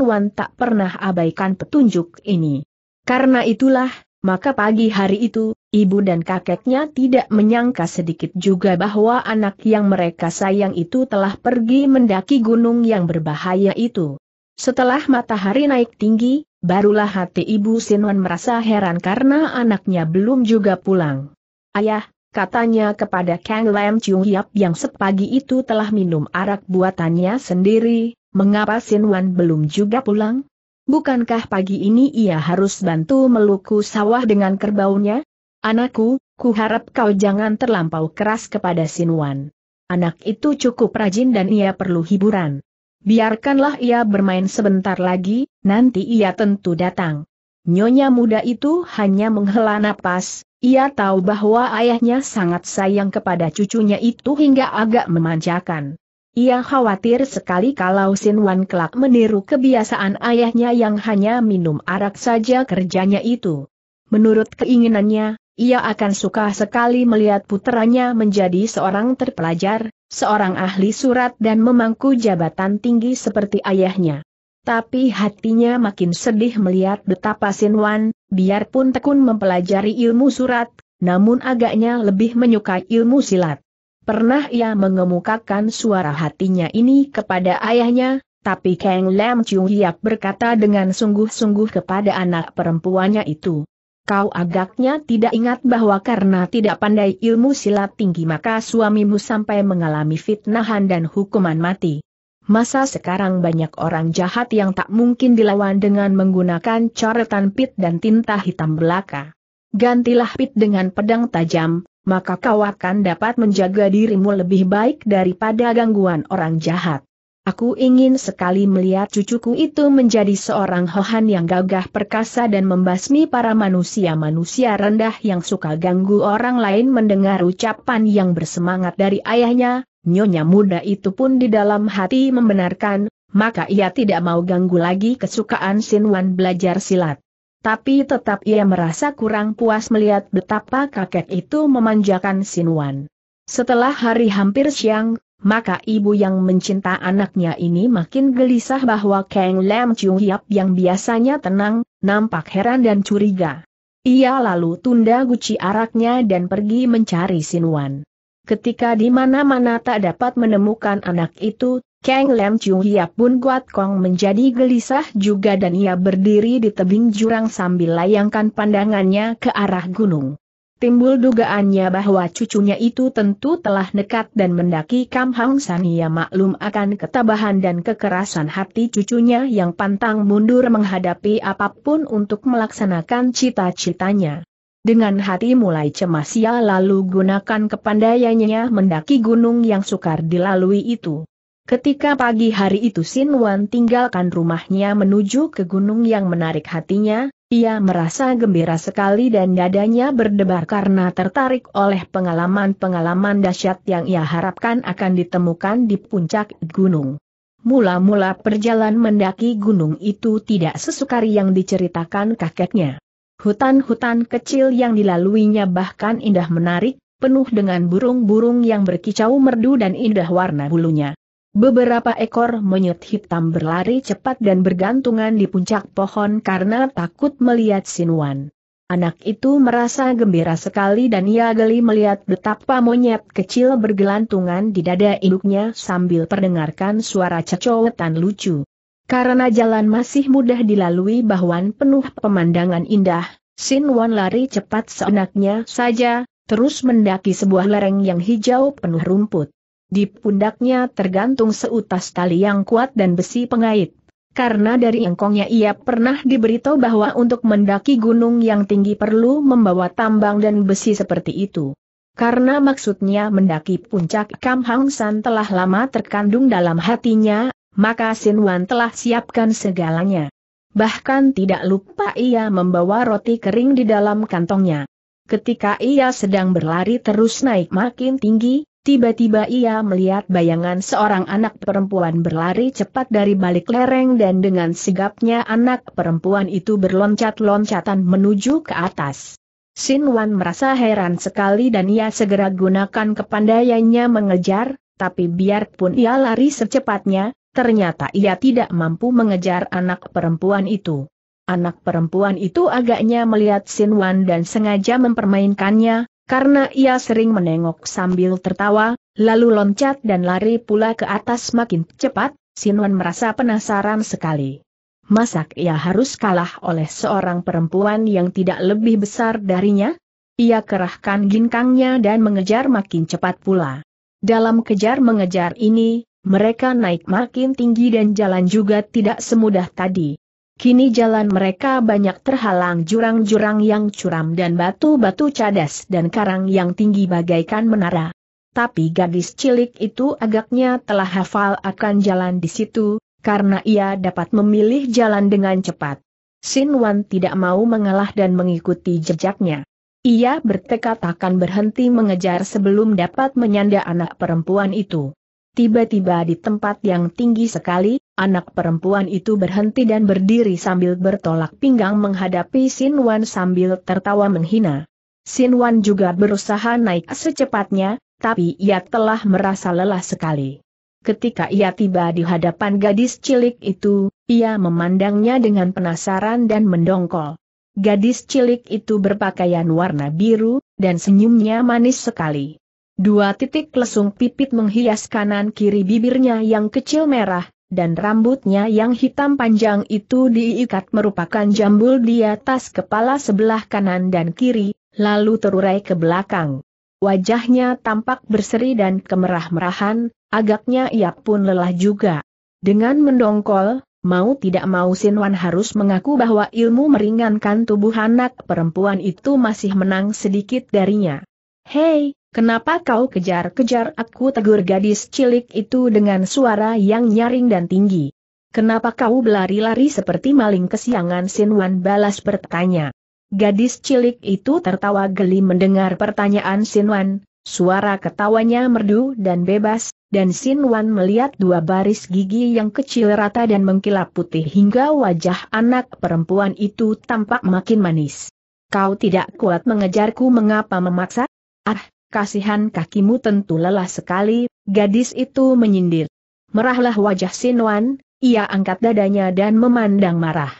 Wan tak pernah abaikan petunjuk ini. Karena itulah, maka pagi hari itu, ibu dan kakeknya tidak menyangka sedikit juga bahwa anak yang mereka sayang itu telah pergi mendaki gunung yang berbahaya itu. Setelah matahari naik tinggi, barulah hati ibu Sinwan merasa heran karena anaknya belum juga pulang. Ayah, katanya kepada Kang Lam Chung Yap yang sepagi itu telah minum arak buatannya sendiri, mengapa Sinwan belum juga pulang? Bukankah pagi ini ia harus bantu meluku sawah dengan kerbaunya? Anakku, ku harap kau jangan terlampau keras kepada Sinuan. Anak itu cukup rajin dan ia perlu hiburan. Biarkanlah ia bermain sebentar lagi, nanti ia tentu datang. Nyonya muda itu hanya menghela napas, ia tahu bahwa ayahnya sangat sayang kepada cucunya itu hingga agak memanjakan. Ia khawatir sekali kalau Sin Wan kelak meniru kebiasaan ayahnya yang hanya minum arak saja kerjanya itu. Menurut keinginannya, ia akan suka sekali melihat putranya menjadi seorang terpelajar, seorang ahli surat dan memangku jabatan tinggi seperti ayahnya. Tapi hatinya makin sedih melihat betapa Sin Wan, biarpun tekun mempelajari ilmu surat, namun agaknya lebih menyukai ilmu silat. Pernah ia mengemukakan suara hatinya ini kepada ayahnya, tapi Kang Lam Chung Hiap berkata dengan sungguh-sungguh kepada anak perempuannya itu. Kau agaknya tidak ingat bahwa karena tidak pandai ilmu silat tinggi maka suamimu sampai mengalami fitnahan dan hukuman mati. Masa sekarang banyak orang jahat yang tak mungkin dilawan dengan menggunakan coretan pit dan tinta hitam belaka. Gantilah pit dengan pedang tajam, maka kau akan dapat menjaga dirimu lebih baik daripada gangguan orang jahat. Aku ingin sekali melihat cucuku itu menjadi seorang Hohan yang gagah perkasa dan membasmi para manusia-manusia rendah yang suka ganggu orang lain mendengar ucapan yang bersemangat dari ayahnya, nyonya muda itu pun di dalam hati membenarkan, maka ia tidak mau ganggu lagi kesukaan Sinwan belajar silat tapi tetap ia merasa kurang puas melihat betapa kakek itu memanjakan Sinuan. Setelah hari hampir siang, maka ibu yang mencinta anaknya ini makin gelisah bahwa Kang Lam Chiu Hiap yang biasanya tenang, nampak heran dan curiga. Ia lalu tunda guci araknya dan pergi mencari Sinuan. Ketika di mana-mana tak dapat menemukan anak itu, Kang Lam Chuya pun Guat Kong menjadi gelisah juga dan ia berdiri di tebing jurang sambil layangkan pandangannya ke arah gunung. Timbul dugaannya bahwa cucunya itu tentu telah nekat dan mendaki Kam Hang San ia maklum akan ketabahan dan kekerasan hati cucunya yang pantang mundur menghadapi apapun untuk melaksanakan cita-citanya. Dengan hati mulai cemas ia lalu gunakan kepandaiannya mendaki gunung yang sukar dilalui itu. Ketika pagi hari itu Sin Wan tinggalkan rumahnya menuju ke gunung yang menarik hatinya, ia merasa gembira sekali dan dadanya berdebar karena tertarik oleh pengalaman-pengalaman dahsyat yang ia harapkan akan ditemukan di puncak gunung. Mula-mula perjalanan mendaki gunung itu tidak sesukar yang diceritakan kakeknya. Hutan-hutan kecil yang dilaluinya bahkan indah menarik, penuh dengan burung-burung yang berkicau merdu dan indah warna bulunya. Beberapa ekor monyet hitam berlari cepat dan bergantungan di puncak pohon karena takut melihat Sinuan. Anak itu merasa gembira sekali dan ia geli melihat betapa monyet kecil bergelantungan di dada induknya sambil perdengarkan suara cecowetan lucu. Karena jalan masih mudah dilalui bahwan penuh pemandangan indah, Sinuan lari cepat seenaknya saja, terus mendaki sebuah lereng yang hijau penuh rumput. Di pundaknya tergantung seutas tali yang kuat dan besi pengait. Karena dari engkongnya ia pernah diberitahu bahwa untuk mendaki gunung yang tinggi perlu membawa tambang dan besi seperti itu. Karena maksudnya mendaki puncak Kam Hang San telah lama terkandung dalam hatinya, maka Sin Wan telah siapkan segalanya. Bahkan tidak lupa ia membawa roti kering di dalam kantongnya. Ketika ia sedang berlari terus naik makin tinggi, Tiba-tiba ia melihat bayangan seorang anak perempuan berlari cepat dari balik lereng dan dengan sigapnya anak perempuan itu berloncat-loncatan menuju ke atas. Sin Wan merasa heran sekali dan ia segera gunakan kepandaiannya mengejar, tapi biarpun ia lari secepatnya, ternyata ia tidak mampu mengejar anak perempuan itu. Anak perempuan itu agaknya melihat Sin Wan dan sengaja mempermainkannya, karena ia sering menengok sambil tertawa, lalu loncat dan lari pula ke atas makin cepat, Sinwan merasa penasaran sekali. Masak ia harus kalah oleh seorang perempuan yang tidak lebih besar darinya? Ia kerahkan ginkangnya dan mengejar makin cepat pula. Dalam kejar-mengejar ini, mereka naik makin tinggi dan jalan juga tidak semudah tadi. Kini jalan mereka banyak terhalang jurang-jurang yang curam dan batu-batu cadas dan karang yang tinggi bagaikan menara. Tapi gadis cilik itu agaknya telah hafal akan jalan di situ, karena ia dapat memilih jalan dengan cepat. Sin Wan tidak mau mengalah dan mengikuti jejaknya. Ia bertekad akan berhenti mengejar sebelum dapat menyanda anak perempuan itu. Tiba-tiba di tempat yang tinggi sekali, Anak perempuan itu berhenti dan berdiri sambil bertolak pinggang menghadapi Sin Wan sambil tertawa menghina. Sin Wan juga berusaha naik secepatnya, tapi ia telah merasa lelah sekali. Ketika ia tiba di hadapan gadis cilik itu, ia memandangnya dengan penasaran dan mendongkol. Gadis cilik itu berpakaian warna biru, dan senyumnya manis sekali. Dua titik lesung pipit menghias kanan kiri bibirnya yang kecil merah, dan rambutnya yang hitam panjang itu diikat merupakan jambul di atas kepala sebelah kanan dan kiri, lalu terurai ke belakang. Wajahnya tampak berseri dan kemerah-merahan, agaknya ia pun lelah juga. Dengan mendongkol, mau tidak mau Sinwan harus mengaku bahwa ilmu meringankan tubuh anak perempuan itu masih menang sedikit darinya. Hei, Kenapa kau kejar-kejar aku tegur gadis cilik itu dengan suara yang nyaring dan tinggi? Kenapa kau berlari-lari seperti maling kesiangan Sin Wan balas bertanya. Gadis cilik itu tertawa geli mendengar pertanyaan Sin Wan, suara ketawanya merdu dan bebas, dan Sin Wan melihat dua baris gigi yang kecil rata dan mengkilap putih hingga wajah anak perempuan itu tampak makin manis. Kau tidak kuat mengejarku mengapa memaksa? Ah, kasihan kakimu tentu lelah sekali, gadis itu menyindir. Merahlah wajah Sinwan, ia angkat dadanya dan memandang marah.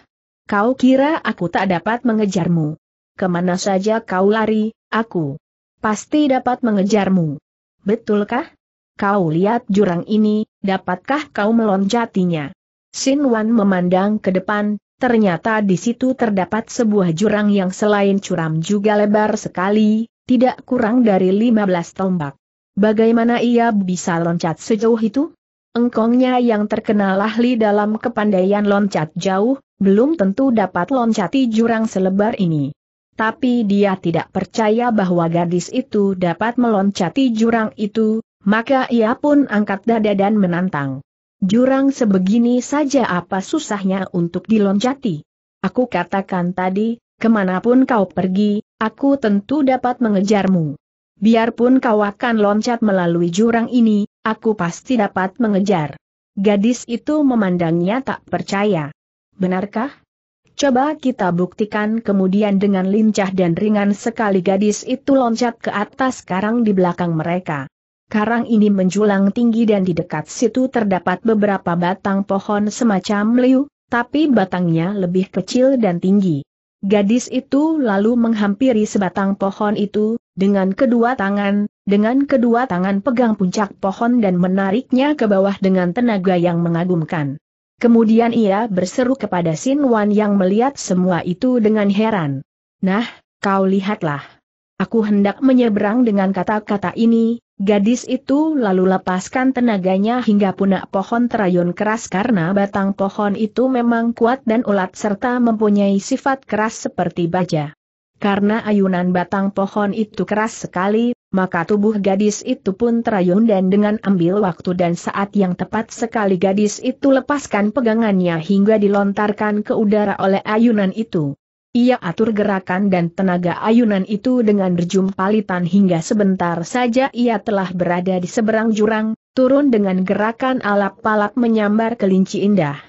Kau kira aku tak dapat mengejarmu? Kemana saja kau lari, aku pasti dapat mengejarmu. Betulkah? Kau lihat jurang ini, dapatkah kau Sin Wan memandang ke depan, ternyata di situ terdapat sebuah jurang yang selain curam juga lebar sekali, tidak kurang dari 15 tombak. Bagaimana ia bisa loncat sejauh itu? Engkongnya yang terkenal ahli dalam kepandaian loncat jauh, belum tentu dapat loncati jurang selebar ini. Tapi dia tidak percaya bahwa gadis itu dapat meloncati jurang itu, maka ia pun angkat dada dan menantang. Jurang sebegini saja apa susahnya untuk diloncati? Aku katakan tadi, kemanapun kau pergi, aku tentu dapat mengejarmu. Biarpun kau akan loncat melalui jurang ini, aku pasti dapat mengejar. Gadis itu memandangnya tak percaya. Benarkah? Coba kita buktikan kemudian dengan lincah dan ringan sekali gadis itu loncat ke atas karang di belakang mereka. Karang ini menjulang tinggi dan di dekat situ terdapat beberapa batang pohon semacam liu, tapi batangnya lebih kecil dan tinggi. Gadis itu lalu menghampiri sebatang pohon itu, dengan kedua tangan, dengan kedua tangan pegang puncak pohon dan menariknya ke bawah dengan tenaga yang mengagumkan. Kemudian ia berseru kepada Sin Wan yang melihat semua itu dengan heran. Nah, kau lihatlah. Aku hendak menyeberang dengan kata-kata ini, gadis itu lalu lepaskan tenaganya hingga punak pohon terayun keras karena batang pohon itu memang kuat dan ulat serta mempunyai sifat keras seperti baja. Karena ayunan batang pohon itu keras sekali, maka tubuh gadis itu pun terayun dan dengan ambil waktu dan saat yang tepat sekali gadis itu lepaskan pegangannya hingga dilontarkan ke udara oleh ayunan itu. Ia atur gerakan dan tenaga ayunan itu dengan berjumpalitan hingga sebentar saja ia telah berada di seberang jurang, turun dengan gerakan alap-alap menyambar kelinci indah.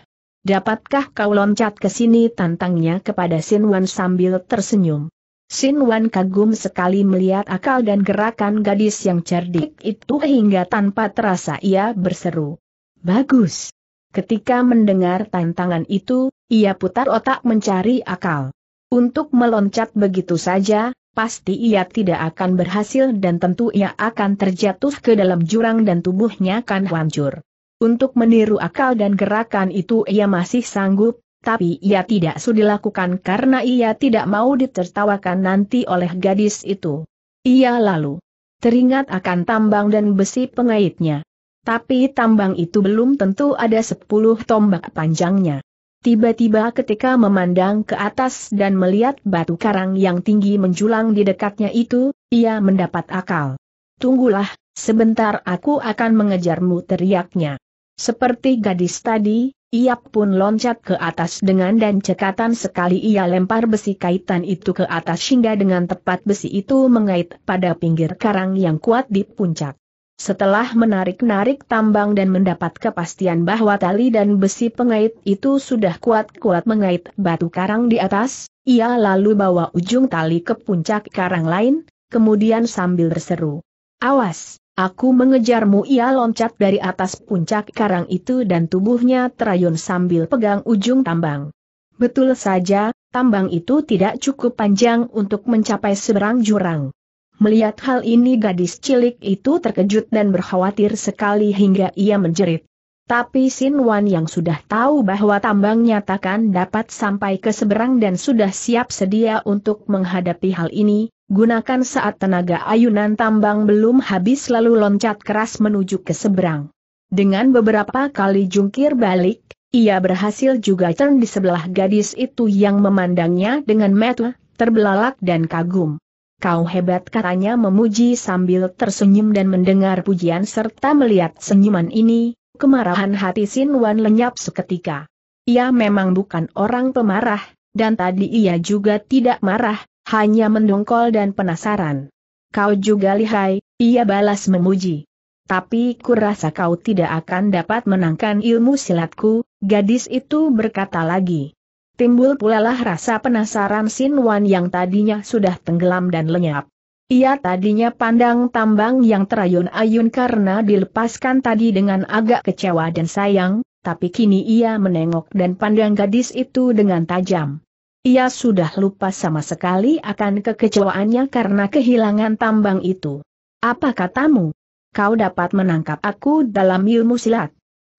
Dapatkah kau loncat ke sini tantangnya kepada Sin Wan sambil tersenyum. Sin Wan kagum sekali melihat akal dan gerakan gadis yang cerdik itu hingga tanpa terasa ia berseru. Bagus! Ketika mendengar tantangan itu, ia putar otak mencari akal. Untuk meloncat begitu saja, pasti ia tidak akan berhasil dan tentu ia akan terjatuh ke dalam jurang dan tubuhnya akan hancur. Untuk meniru akal dan gerakan itu ia masih sanggup, tapi ia tidak sudi lakukan karena ia tidak mau ditertawakan nanti oleh gadis itu. Ia lalu teringat akan tambang dan besi pengaitnya. Tapi tambang itu belum tentu ada sepuluh tombak panjangnya. Tiba-tiba ketika memandang ke atas dan melihat batu karang yang tinggi menjulang di dekatnya itu, ia mendapat akal. Tunggulah, sebentar aku akan mengejarmu teriaknya. Seperti gadis tadi, ia pun loncat ke atas dengan dan cekatan sekali ia lempar besi kaitan itu ke atas hingga dengan tepat besi itu mengait pada pinggir karang yang kuat di puncak. Setelah menarik-narik tambang dan mendapat kepastian bahwa tali dan besi pengait itu sudah kuat-kuat mengait batu karang di atas, ia lalu bawa ujung tali ke puncak karang lain, kemudian sambil berseru. Awas, aku mengejarmu ia loncat dari atas puncak karang itu dan tubuhnya terayun sambil pegang ujung tambang. Betul saja, tambang itu tidak cukup panjang untuk mencapai seberang jurang. Melihat hal ini gadis cilik itu terkejut dan berkhawatir sekali hingga ia menjerit. Tapi Sin Wan yang sudah tahu bahwa tambang nyatakan dapat sampai ke seberang dan sudah siap sedia untuk menghadapi hal ini, gunakan saat tenaga ayunan tambang belum habis lalu loncat keras menuju ke seberang. Dengan beberapa kali jungkir balik, ia berhasil juga turn di sebelah gadis itu yang memandangnya dengan mata terbelalak dan kagum kau hebat katanya memuji sambil tersenyum dan mendengar pujian serta melihat senyuman ini, kemarahan hati Sin Wan lenyap seketika. Ia memang bukan orang pemarah, dan tadi ia juga tidak marah, hanya mendongkol dan penasaran. Kau juga lihai, ia balas memuji. Tapi kurasa kau tidak akan dapat menangkan ilmu silatku, gadis itu berkata lagi. Timbul pula lah rasa penasaran Sin Wan yang tadinya sudah tenggelam dan lenyap. Ia tadinya pandang tambang yang terayun-ayun karena dilepaskan tadi dengan agak kecewa dan sayang, tapi kini ia menengok dan pandang gadis itu dengan tajam. Ia sudah lupa sama sekali akan kekecewaannya karena kehilangan tambang itu. Apa katamu? Kau dapat menangkap aku dalam ilmu silat.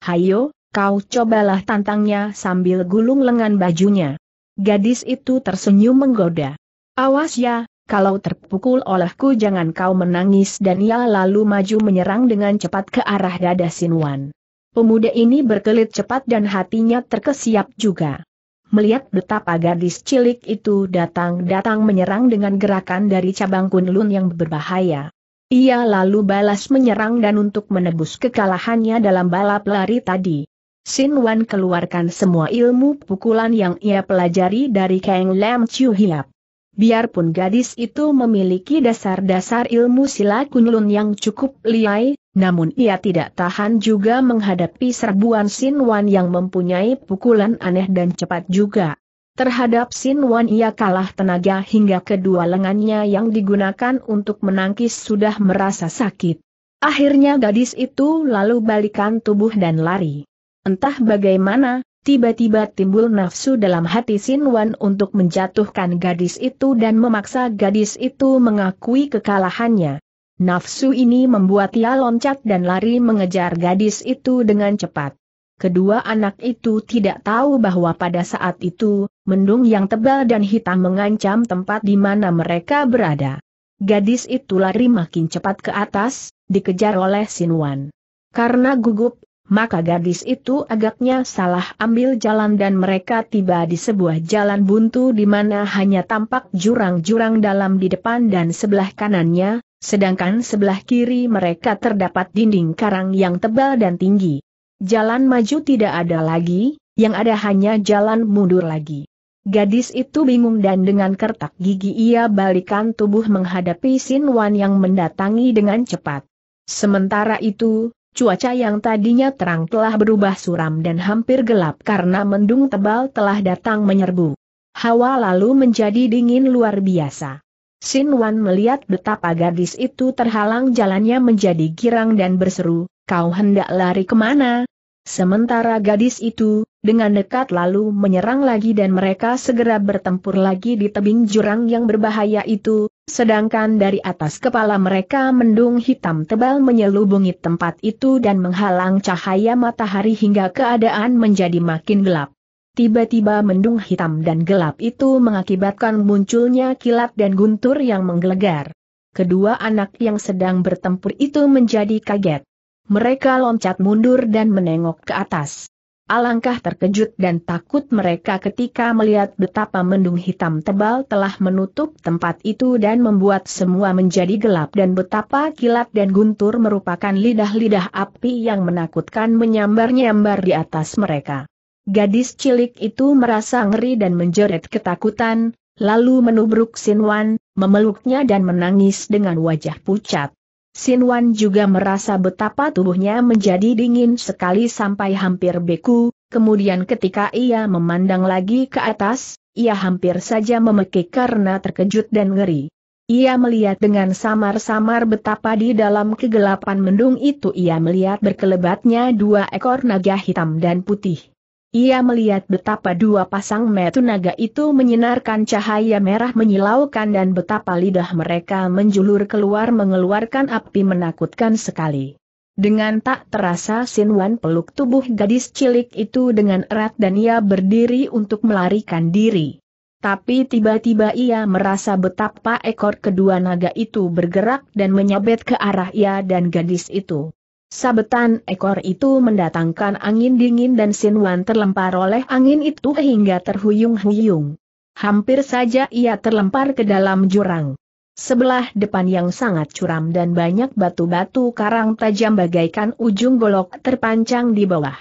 Hayo, Kau cobalah tantangnya sambil gulung lengan bajunya. Gadis itu tersenyum menggoda. Awas ya, kalau terpukul olehku jangan kau menangis dan ia lalu maju menyerang dengan cepat ke arah dada Sinwan. Pemuda ini berkelit cepat dan hatinya terkesiap juga. Melihat betapa gadis cilik itu datang-datang menyerang dengan gerakan dari cabang kunlun yang berbahaya. Ia lalu balas menyerang dan untuk menebus kekalahannya dalam balap lari tadi, Sin Wan keluarkan semua ilmu pukulan yang ia pelajari dari Kang Lam Chiu Hiap. Biarpun gadis itu memiliki dasar-dasar ilmu sila kunlun yang cukup liai, namun ia tidak tahan juga menghadapi serbuan Sin Wan yang mempunyai pukulan aneh dan cepat juga. Terhadap Sin Wan ia kalah tenaga hingga kedua lengannya yang digunakan untuk menangkis sudah merasa sakit. Akhirnya gadis itu lalu balikan tubuh dan lari. Entah bagaimana, tiba-tiba timbul nafsu dalam hati Wan untuk menjatuhkan gadis itu dan memaksa gadis itu mengakui kekalahannya. Nafsu ini membuat ia loncat dan lari mengejar gadis itu dengan cepat. Kedua anak itu tidak tahu bahwa pada saat itu, mendung yang tebal dan hitam mengancam tempat di mana mereka berada. Gadis itu lari makin cepat ke atas, dikejar oleh Sinwan. Karena gugup, maka gadis itu agaknya salah ambil jalan dan mereka tiba di sebuah jalan buntu di mana hanya tampak jurang-jurang dalam di depan dan sebelah kanannya, sedangkan sebelah kiri mereka terdapat dinding karang yang tebal dan tinggi. Jalan maju tidak ada lagi, yang ada hanya jalan mundur lagi. Gadis itu bingung dan dengan kertak gigi ia balikan tubuh menghadapi Sin Wan yang mendatangi dengan cepat. Sementara itu, Cuaca yang tadinya terang telah berubah suram dan hampir gelap karena mendung tebal telah datang menyerbu. Hawa lalu menjadi dingin luar biasa. Sin Wan melihat betapa gadis itu terhalang jalannya menjadi girang dan berseru, kau hendak lari kemana? Sementara gadis itu, dengan dekat lalu menyerang lagi dan mereka segera bertempur lagi di tebing jurang yang berbahaya itu, Sedangkan dari atas kepala mereka mendung hitam tebal menyelubungi tempat itu dan menghalang cahaya matahari hingga keadaan menjadi makin gelap. Tiba-tiba mendung hitam dan gelap itu mengakibatkan munculnya kilat dan guntur yang menggelegar. Kedua anak yang sedang bertempur itu menjadi kaget. Mereka loncat mundur dan menengok ke atas. Alangkah terkejut dan takut mereka ketika melihat betapa mendung hitam tebal telah menutup tempat itu dan membuat semua menjadi gelap dan betapa kilat dan guntur merupakan lidah-lidah api yang menakutkan menyambar-nyambar di atas mereka. Gadis cilik itu merasa ngeri dan menjerit ketakutan, lalu menubruk Sinwan, memeluknya dan menangis dengan wajah pucat. Sin Wan juga merasa betapa tubuhnya menjadi dingin sekali sampai hampir beku, kemudian ketika ia memandang lagi ke atas, ia hampir saja memekik karena terkejut dan ngeri. Ia melihat dengan samar-samar betapa di dalam kegelapan mendung itu ia melihat berkelebatnya dua ekor naga hitam dan putih. Ia melihat betapa dua pasang metu naga itu menyinarkan cahaya merah menyilaukan dan betapa lidah mereka menjulur keluar mengeluarkan api menakutkan sekali. Dengan tak terasa Sin Wan peluk tubuh gadis cilik itu dengan erat dan ia berdiri untuk melarikan diri. Tapi tiba-tiba ia merasa betapa ekor kedua naga itu bergerak dan menyabet ke arah ia dan gadis itu. Sabetan ekor itu mendatangkan angin dingin dan Sinwan terlempar oleh angin itu hingga terhuyung-huyung. Hampir saja ia terlempar ke dalam jurang. Sebelah depan yang sangat curam dan banyak batu-batu karang tajam bagaikan ujung golok terpancang di bawah.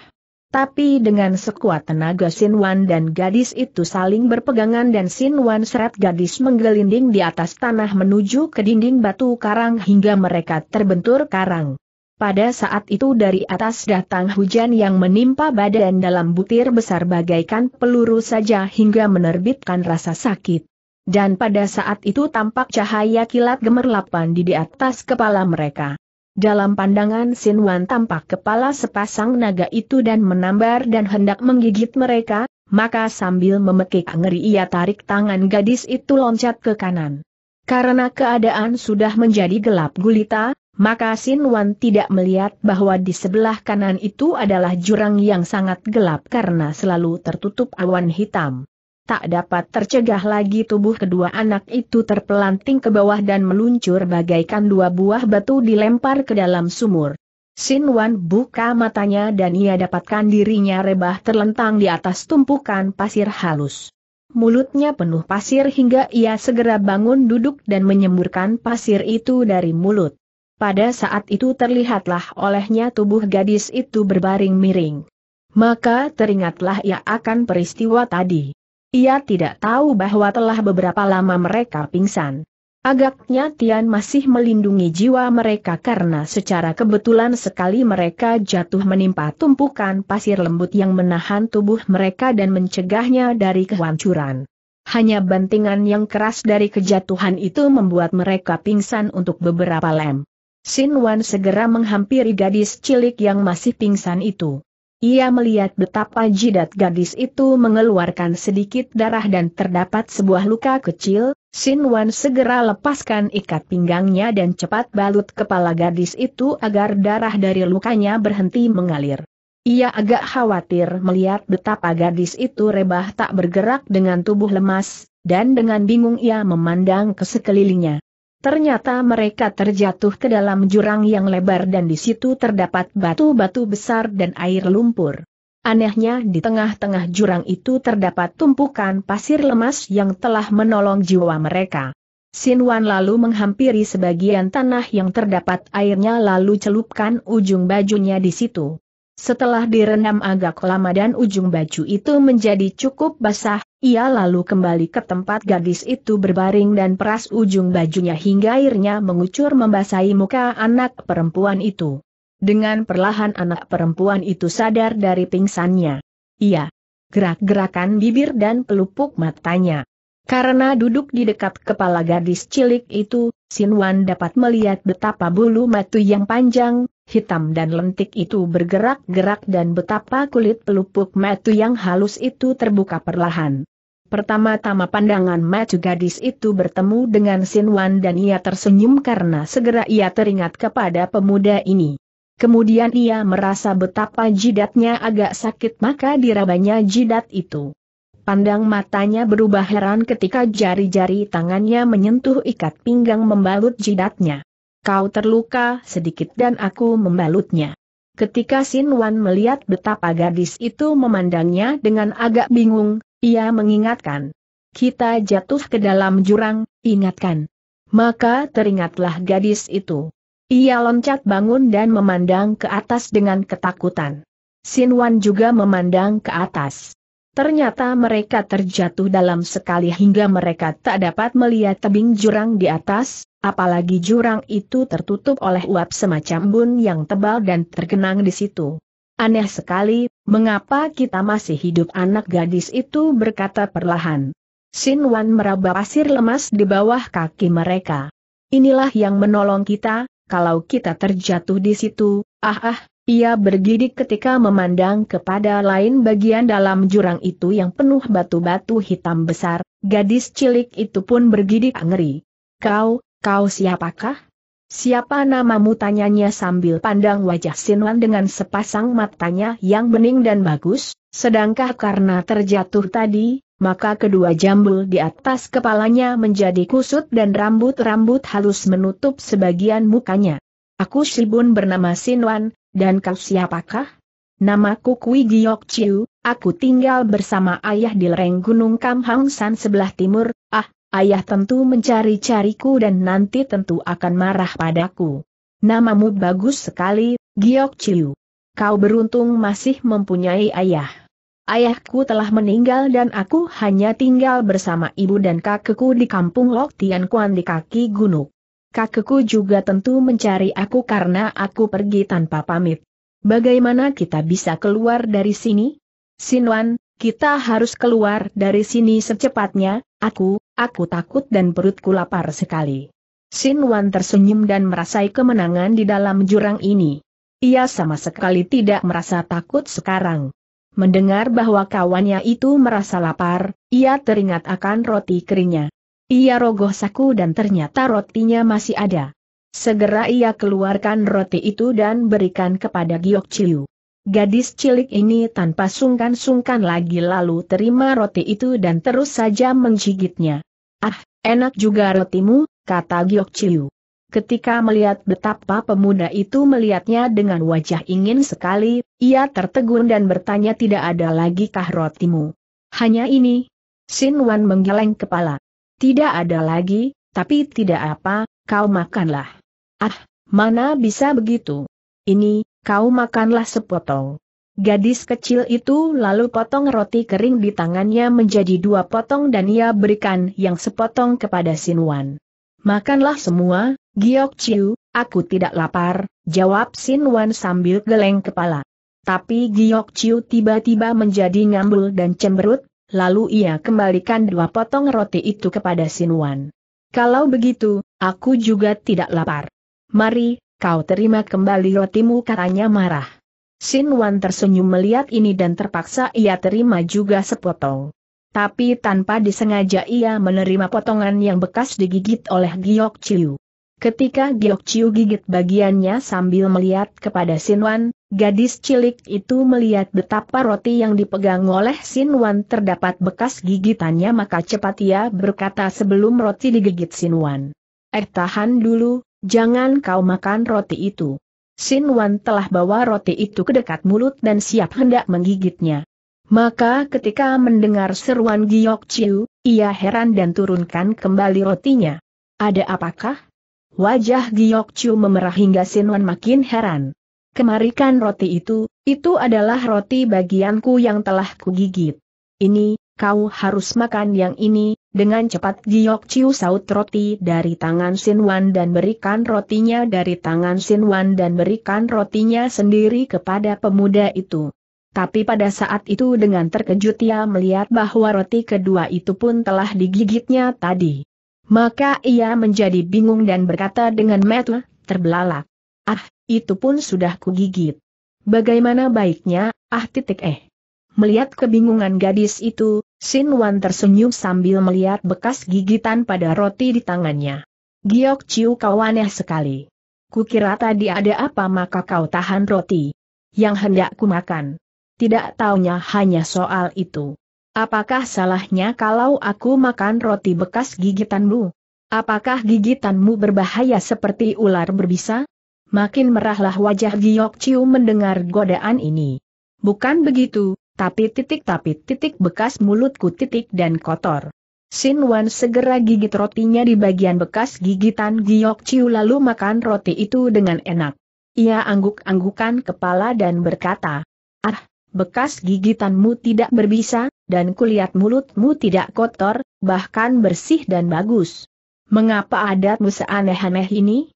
Tapi dengan sekuat tenaga Sinwan dan gadis itu saling berpegangan dan Sinwan seret gadis menggelinding di atas tanah menuju ke dinding batu karang hingga mereka terbentur karang. Pada saat itu dari atas datang hujan yang menimpa badan dalam butir besar bagaikan peluru saja hingga menerbitkan rasa sakit. Dan pada saat itu tampak cahaya kilat gemerlapan di di atas kepala mereka. Dalam pandangan Sinwan tampak kepala sepasang naga itu dan menambar dan hendak menggigit mereka, maka sambil memekik ngeri ia tarik tangan gadis itu loncat ke kanan. Karena keadaan sudah menjadi gelap gulita, maka Sin Wan tidak melihat bahwa di sebelah kanan itu adalah jurang yang sangat gelap karena selalu tertutup awan hitam. Tak dapat tercegah lagi tubuh kedua anak itu terpelanting ke bawah dan meluncur bagaikan dua buah batu dilempar ke dalam sumur. Sin Wan buka matanya dan ia dapatkan dirinya rebah terlentang di atas tumpukan pasir halus. Mulutnya penuh pasir hingga ia segera bangun duduk dan menyemburkan pasir itu dari mulut. Pada saat itu terlihatlah olehnya tubuh gadis itu berbaring miring. Maka teringatlah ia akan peristiwa tadi. Ia tidak tahu bahwa telah beberapa lama mereka pingsan. Agaknya Tian masih melindungi jiwa mereka karena secara kebetulan sekali mereka jatuh menimpa tumpukan pasir lembut yang menahan tubuh mereka dan mencegahnya dari kehancuran. Hanya bantingan yang keras dari kejatuhan itu membuat mereka pingsan untuk beberapa lem. Sin Wan segera menghampiri gadis cilik yang masih pingsan itu. Ia melihat betapa jidat gadis itu mengeluarkan sedikit darah dan terdapat sebuah luka kecil, Sin Wan segera lepaskan ikat pinggangnya dan cepat balut kepala gadis itu agar darah dari lukanya berhenti mengalir. Ia agak khawatir melihat betapa gadis itu rebah tak bergerak dengan tubuh lemas, dan dengan bingung ia memandang ke sekelilingnya. Ternyata mereka terjatuh ke dalam jurang yang lebar dan di situ terdapat batu-batu besar dan air lumpur. Anehnya di tengah-tengah jurang itu terdapat tumpukan pasir lemas yang telah menolong jiwa mereka. Sinwan lalu menghampiri sebagian tanah yang terdapat airnya lalu celupkan ujung bajunya di situ. Setelah direndam agak lama dan ujung baju itu menjadi cukup basah, ia lalu kembali ke tempat gadis itu berbaring dan peras ujung bajunya hingga airnya mengucur membasahi muka anak perempuan itu. Dengan perlahan anak perempuan itu sadar dari pingsannya. Ia gerak-gerakan bibir dan pelupuk matanya. Karena duduk di dekat kepala gadis cilik itu, Sin Wan dapat melihat betapa bulu matu yang panjang, hitam dan lentik itu bergerak-gerak dan betapa kulit pelupuk matu yang halus itu terbuka perlahan. Pertama-tama pandangan matu gadis itu bertemu dengan Sin Wan dan ia tersenyum karena segera ia teringat kepada pemuda ini. Kemudian ia merasa betapa jidatnya agak sakit maka dirabanya jidat itu. Pandang matanya berubah heran ketika jari-jari tangannya menyentuh ikat pinggang membalut jidatnya. Kau terluka sedikit dan aku membalutnya. Ketika Sin Wan melihat betapa gadis itu memandangnya dengan agak bingung, ia mengingatkan. Kita jatuh ke dalam jurang, ingatkan. Maka teringatlah gadis itu. Ia loncat bangun dan memandang ke atas dengan ketakutan. Sin Wan juga memandang ke atas ternyata mereka terjatuh dalam sekali hingga mereka tak dapat melihat tebing jurang di atas, apalagi jurang itu tertutup oleh uap semacam bun yang tebal dan tergenang di situ. Aneh sekali, mengapa kita masih hidup anak gadis itu berkata perlahan. Sin Wan meraba pasir lemas di bawah kaki mereka. Inilah yang menolong kita, kalau kita terjatuh di situ, ah ah, ia bergidik ketika memandang kepada lain bagian dalam jurang itu yang penuh batu-batu hitam besar, gadis cilik itu pun bergidik ngeri. Kau, kau siapakah? Siapa namamu tanyanya sambil pandang wajah Sinwan dengan sepasang matanya yang bening dan bagus, sedangkan karena terjatuh tadi, maka kedua jambul di atas kepalanya menjadi kusut dan rambut-rambut halus menutup sebagian mukanya. Aku Shibun bernama Sinwan, dan kau siapakah? Namaku Kui Giok Chiu, aku tinggal bersama ayah di lereng Gunung Hang San sebelah timur, ah, ayah tentu mencari-cariku dan nanti tentu akan marah padaku. Namamu bagus sekali, Giok Chiu. Kau beruntung masih mempunyai ayah. Ayahku telah meninggal dan aku hanya tinggal bersama ibu dan kakekku di kampung Lok Tian Kuan di kaki gunung kakekku juga tentu mencari aku karena aku pergi tanpa pamit. Bagaimana kita bisa keluar dari sini? Sinwan, kita harus keluar dari sini secepatnya, aku, aku takut dan perutku lapar sekali. Sinwan tersenyum dan merasai kemenangan di dalam jurang ini. Ia sama sekali tidak merasa takut sekarang. Mendengar bahwa kawannya itu merasa lapar, ia teringat akan roti keringnya. Ia rogoh saku dan ternyata rotinya masih ada. Segera ia keluarkan roti itu dan berikan kepada Giok Chiu. Gadis cilik ini tanpa sungkan-sungkan lagi lalu terima roti itu dan terus saja menggigitnya. Ah, enak juga rotimu, kata Giok Chiu. Ketika melihat betapa pemuda itu melihatnya dengan wajah ingin sekali, ia tertegun dan bertanya tidak ada lagi kah rotimu. Hanya ini. Sin Wan menggeleng kepala. Tidak ada lagi, tapi tidak apa, kau makanlah. Ah, mana bisa begitu? Ini, kau makanlah sepotong. Gadis kecil itu lalu potong roti kering di tangannya menjadi dua potong dan ia berikan yang sepotong kepada Sinwan. Makanlah semua, Giok Chiu, aku tidak lapar, jawab Sinwan sambil geleng kepala. Tapi Giok Chiu tiba-tiba menjadi ngambul dan cemberut, lalu ia kembalikan dua potong roti itu kepada Wan. Kalau begitu, aku juga tidak lapar. Mari, kau terima kembali rotimu katanya marah. Wan tersenyum melihat ini dan terpaksa ia terima juga sepotong. Tapi tanpa disengaja ia menerima potongan yang bekas digigit oleh Giok Chiu. Ketika Giok Chiu gigit bagiannya sambil melihat kepada Wan. Gadis cilik itu melihat betapa roti yang dipegang oleh Sin Wan terdapat bekas gigitannya maka cepat ia berkata sebelum roti digigit Sin Wan. Eh tahan dulu, jangan kau makan roti itu. Sin Wan telah bawa roti itu ke dekat mulut dan siap hendak menggigitnya. Maka ketika mendengar seruan Giok Chiu, ia heran dan turunkan kembali rotinya. Ada apakah? Wajah Giok Chiu memerah hingga Sin Wan makin heran. Kemarikan roti itu, itu adalah roti bagianku yang telah kugigit. Ini, kau harus makan yang ini, dengan cepat Giok Chiu saut roti dari tangan Sin Wan dan berikan rotinya dari tangan Sin Wan dan berikan rotinya sendiri kepada pemuda itu. Tapi pada saat itu dengan terkejut ia melihat bahwa roti kedua itu pun telah digigitnya tadi. Maka ia menjadi bingung dan berkata dengan metu, terbelalak. Ah, itu pun sudah kugigit. Bagaimana baiknya, ah titik eh. Melihat kebingungan gadis itu, Sin Wan tersenyum sambil melihat bekas gigitan pada roti di tangannya. Giok Chiu kau aneh sekali. Kukira tadi ada apa maka kau tahan roti. Yang hendak ku makan. Tidak taunya hanya soal itu. Apakah salahnya kalau aku makan roti bekas gigitanmu? Apakah gigitanmu berbahaya seperti ular berbisa? makin merahlah wajah Giok Chiu mendengar godaan ini. Bukan begitu, tapi titik tapi titik bekas mulutku titik dan kotor. Sin Wan segera gigit rotinya di bagian bekas gigitan Giok Chiu lalu makan roti itu dengan enak. Ia angguk-anggukan kepala dan berkata, Ah, bekas gigitanmu tidak berbisa, dan kulihat mulutmu tidak kotor, bahkan bersih dan bagus. Mengapa adatmu seaneh-aneh ini?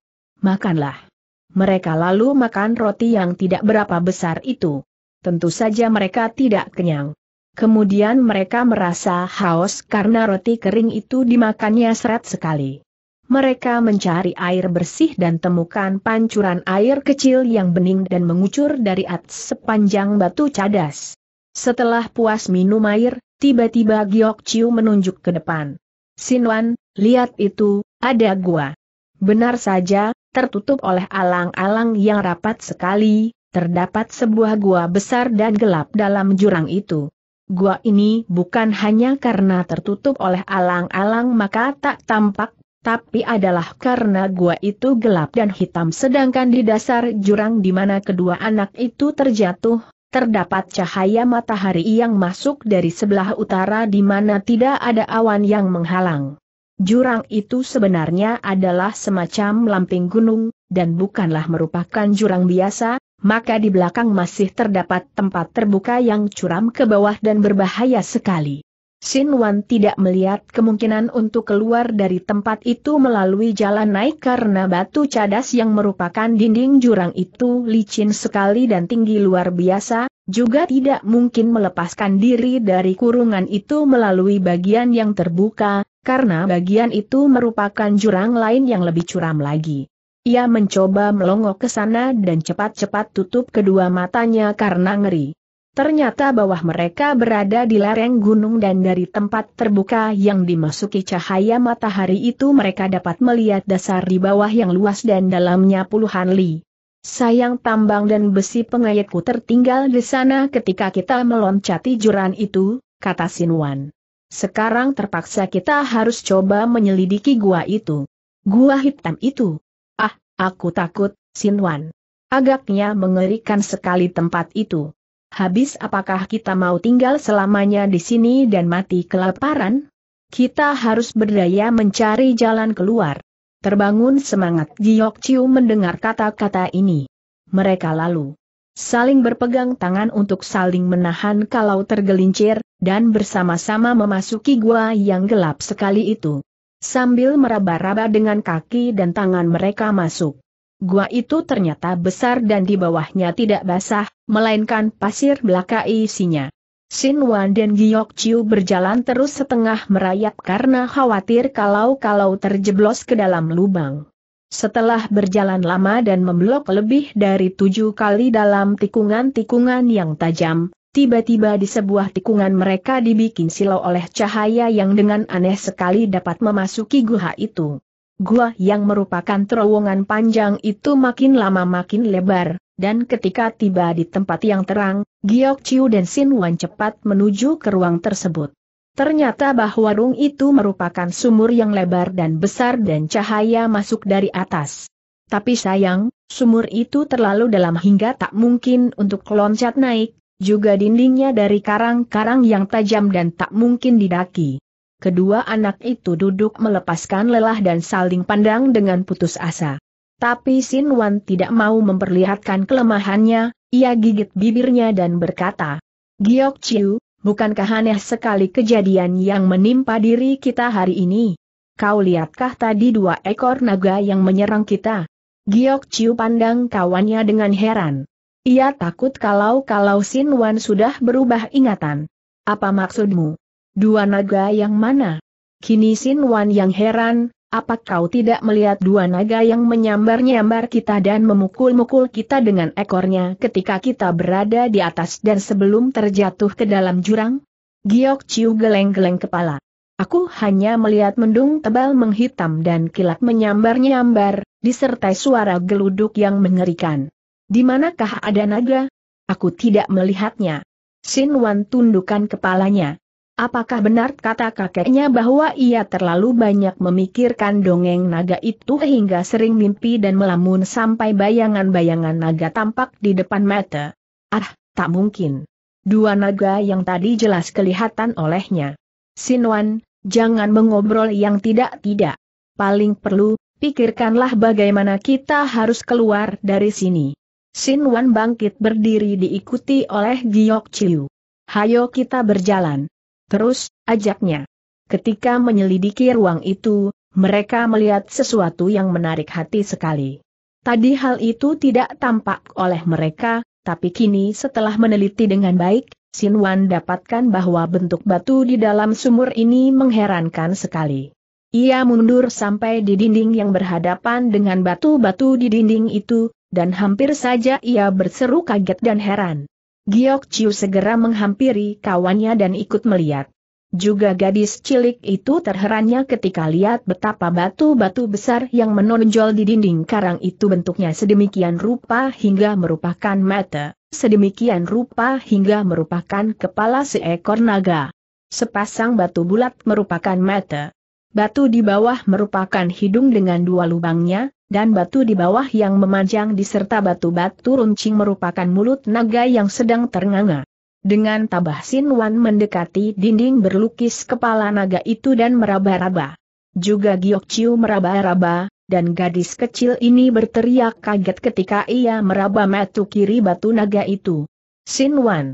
Makanlah. Mereka lalu makan roti yang tidak berapa besar itu. Tentu saja mereka tidak kenyang. Kemudian mereka merasa haus karena roti kering itu dimakannya seret sekali. Mereka mencari air bersih dan temukan pancuran air kecil yang bening dan mengucur dari atas sepanjang batu cadas. Setelah puas minum air, tiba-tiba Giok Chiu menunjuk ke depan. Sinwan, lihat itu, ada gua. Benar saja, tertutup oleh alang-alang yang rapat sekali, terdapat sebuah gua besar dan gelap dalam jurang itu. Gua ini bukan hanya karena tertutup oleh alang-alang maka tak tampak, tapi adalah karena gua itu gelap dan hitam sedangkan di dasar jurang di mana kedua anak itu terjatuh, terdapat cahaya matahari yang masuk dari sebelah utara di mana tidak ada awan yang menghalang. Jurang itu sebenarnya adalah semacam lamping gunung, dan bukanlah merupakan jurang biasa, maka di belakang masih terdapat tempat terbuka yang curam ke bawah dan berbahaya sekali. Sin Wan tidak melihat kemungkinan untuk keluar dari tempat itu melalui jalan naik karena batu cadas yang merupakan dinding jurang itu licin sekali dan tinggi luar biasa, juga tidak mungkin melepaskan diri dari kurungan itu melalui bagian yang terbuka, karena bagian itu merupakan jurang lain yang lebih curam lagi. Ia mencoba melongok ke sana dan cepat-cepat tutup kedua matanya karena ngeri. Ternyata bawah mereka berada di lereng gunung dan dari tempat terbuka yang dimasuki cahaya matahari itu mereka dapat melihat dasar di bawah yang luas dan dalamnya puluhan li. Sayang tambang dan besi pengayatku tertinggal di sana ketika kita meloncati jurang itu, kata Sinwan. Sekarang terpaksa kita harus coba menyelidiki gua itu. Gua hitam itu. Ah, aku takut, Sinwan. Agaknya mengerikan sekali tempat itu. Habis apakah kita mau tinggal selamanya di sini dan mati kelaparan? Kita harus berdaya mencari jalan keluar. Terbangun semangat Giyok Chiu mendengar kata-kata ini. Mereka lalu saling berpegang tangan untuk saling menahan kalau tergelincir, dan bersama-sama memasuki gua yang gelap sekali itu. Sambil meraba-raba dengan kaki dan tangan mereka masuk. Gua itu ternyata besar dan di bawahnya tidak basah, melainkan pasir belaka isinya. Sin Wan dan Giok Chiu berjalan terus setengah merayap karena khawatir kalau-kalau terjeblos ke dalam lubang. Setelah berjalan lama dan memblok lebih dari tujuh kali dalam tikungan-tikungan yang tajam, tiba-tiba di sebuah tikungan mereka dibikin silau oleh cahaya yang dengan aneh sekali dapat memasuki guha itu. Gua yang merupakan terowongan panjang itu makin lama makin lebar, dan ketika tiba di tempat yang terang, Giok Chiu dan Sin Wan cepat menuju ke ruang tersebut. Ternyata bahwa warung itu merupakan sumur yang lebar dan besar dan cahaya masuk dari atas. Tapi sayang, sumur itu terlalu dalam hingga tak mungkin untuk loncat naik, juga dindingnya dari karang-karang yang tajam dan tak mungkin didaki. Kedua anak itu duduk melepaskan lelah dan saling pandang dengan putus asa. Tapi Sin Wan tidak mau memperlihatkan kelemahannya, ia gigit bibirnya dan berkata, Giok Chiu, Bukankah aneh sekali kejadian yang menimpa diri kita hari ini? Kau lihatkah tadi dua ekor naga yang menyerang kita? Giok Chiu pandang kawannya dengan heran. Ia takut kalau-kalau Sin Wan sudah berubah ingatan. Apa maksudmu? Dua naga yang mana? Kini Sin Wan yang heran, apa kau tidak melihat dua naga yang menyambar-nyambar kita dan memukul-mukul kita dengan ekornya ketika kita berada di atas dan sebelum terjatuh ke dalam jurang? Giok Ciu geleng-geleng kepala. Aku hanya melihat mendung tebal menghitam dan kilat menyambar-nyambar, disertai suara geluduk yang mengerikan. Di manakah ada naga? Aku tidak melihatnya. Sin Wan tundukkan kepalanya. Apakah benar kata kakeknya bahwa ia terlalu banyak memikirkan dongeng naga itu hingga sering mimpi dan melamun sampai bayangan-bayangan naga tampak di depan mata? Ah, tak mungkin. Dua naga yang tadi jelas kelihatan olehnya. Sinwan, jangan mengobrol yang tidak-tidak. Paling perlu, pikirkanlah bagaimana kita harus keluar dari sini. Sinwan bangkit berdiri diikuti oleh Giok Chiu. Hayo kita berjalan. Terus, ajaknya. Ketika menyelidiki ruang itu, mereka melihat sesuatu yang menarik hati sekali. Tadi hal itu tidak tampak oleh mereka, tapi kini setelah meneliti dengan baik, Wan dapatkan bahwa bentuk batu di dalam sumur ini mengherankan sekali. Ia mundur sampai di dinding yang berhadapan dengan batu-batu di dinding itu, dan hampir saja ia berseru kaget dan heran. Giok Chiu segera menghampiri kawannya dan ikut melihat. Juga gadis cilik itu terherannya ketika lihat betapa batu-batu besar yang menonjol di dinding karang itu bentuknya sedemikian rupa hingga merupakan mata, sedemikian rupa hingga merupakan kepala seekor naga. Sepasang batu bulat merupakan mata. Batu di bawah merupakan hidung dengan dua lubangnya, dan batu di bawah yang memanjang diserta batu-batu runcing merupakan mulut naga yang sedang ternganga. Dengan tabah Sin Wan mendekati dinding berlukis kepala naga itu dan meraba-raba. Juga Giok Chiu meraba-raba, dan gadis kecil ini berteriak kaget ketika ia meraba metu kiri batu naga itu. Sin Wan,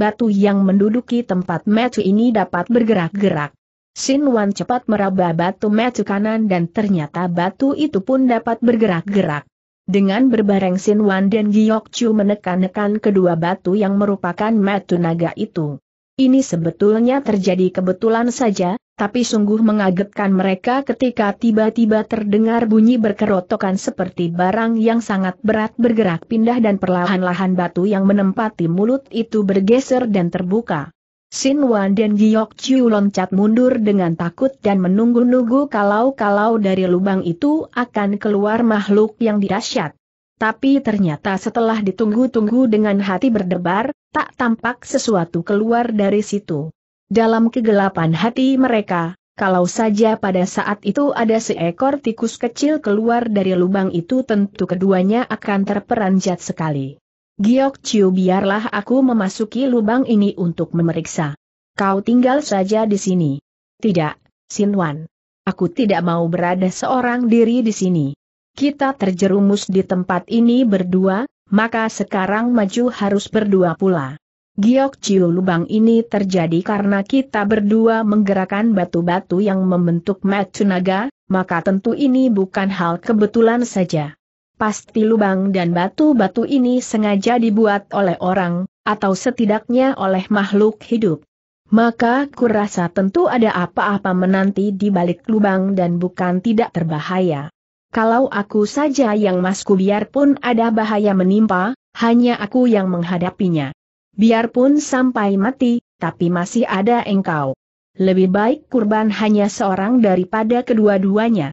Batu yang menduduki tempat metu ini dapat bergerak-gerak. Sin Wan cepat meraba batu metu kanan dan ternyata batu itu pun dapat bergerak-gerak. Dengan berbareng Sin Wan dan Giok Chu menekan-nekan kedua batu yang merupakan metu naga itu. Ini sebetulnya terjadi kebetulan saja, tapi sungguh mengagetkan mereka ketika tiba-tiba terdengar bunyi berkerotokan seperti barang yang sangat berat bergerak pindah dan perlahan-lahan batu yang menempati mulut itu bergeser dan terbuka. Sin Wan dan Giok Chiu loncat mundur dengan takut dan menunggu-nunggu kalau-kalau dari lubang itu akan keluar makhluk yang dirasyat. Tapi ternyata setelah ditunggu-tunggu dengan hati berdebar, tak tampak sesuatu keluar dari situ. Dalam kegelapan hati mereka, kalau saja pada saat itu ada seekor tikus kecil keluar dari lubang itu tentu keduanya akan terperanjat sekali. Giok Chiu biarlah aku memasuki lubang ini untuk memeriksa. Kau tinggal saja di sini. Tidak, Wan. Aku tidak mau berada seorang diri di sini. Kita terjerumus di tempat ini berdua, maka sekarang maju harus berdua pula. Giok Chiu lubang ini terjadi karena kita berdua menggerakkan batu-batu yang membentuk mat maka tentu ini bukan hal kebetulan saja. Pasti lubang dan batu-batu ini sengaja dibuat oleh orang, atau setidaknya oleh makhluk hidup. Maka kurasa tentu ada apa-apa menanti di balik lubang dan bukan tidak terbahaya. Kalau aku saja yang masku biarpun ada bahaya menimpa, hanya aku yang menghadapinya. Biarpun sampai mati, tapi masih ada engkau. Lebih baik kurban hanya seorang daripada kedua-duanya.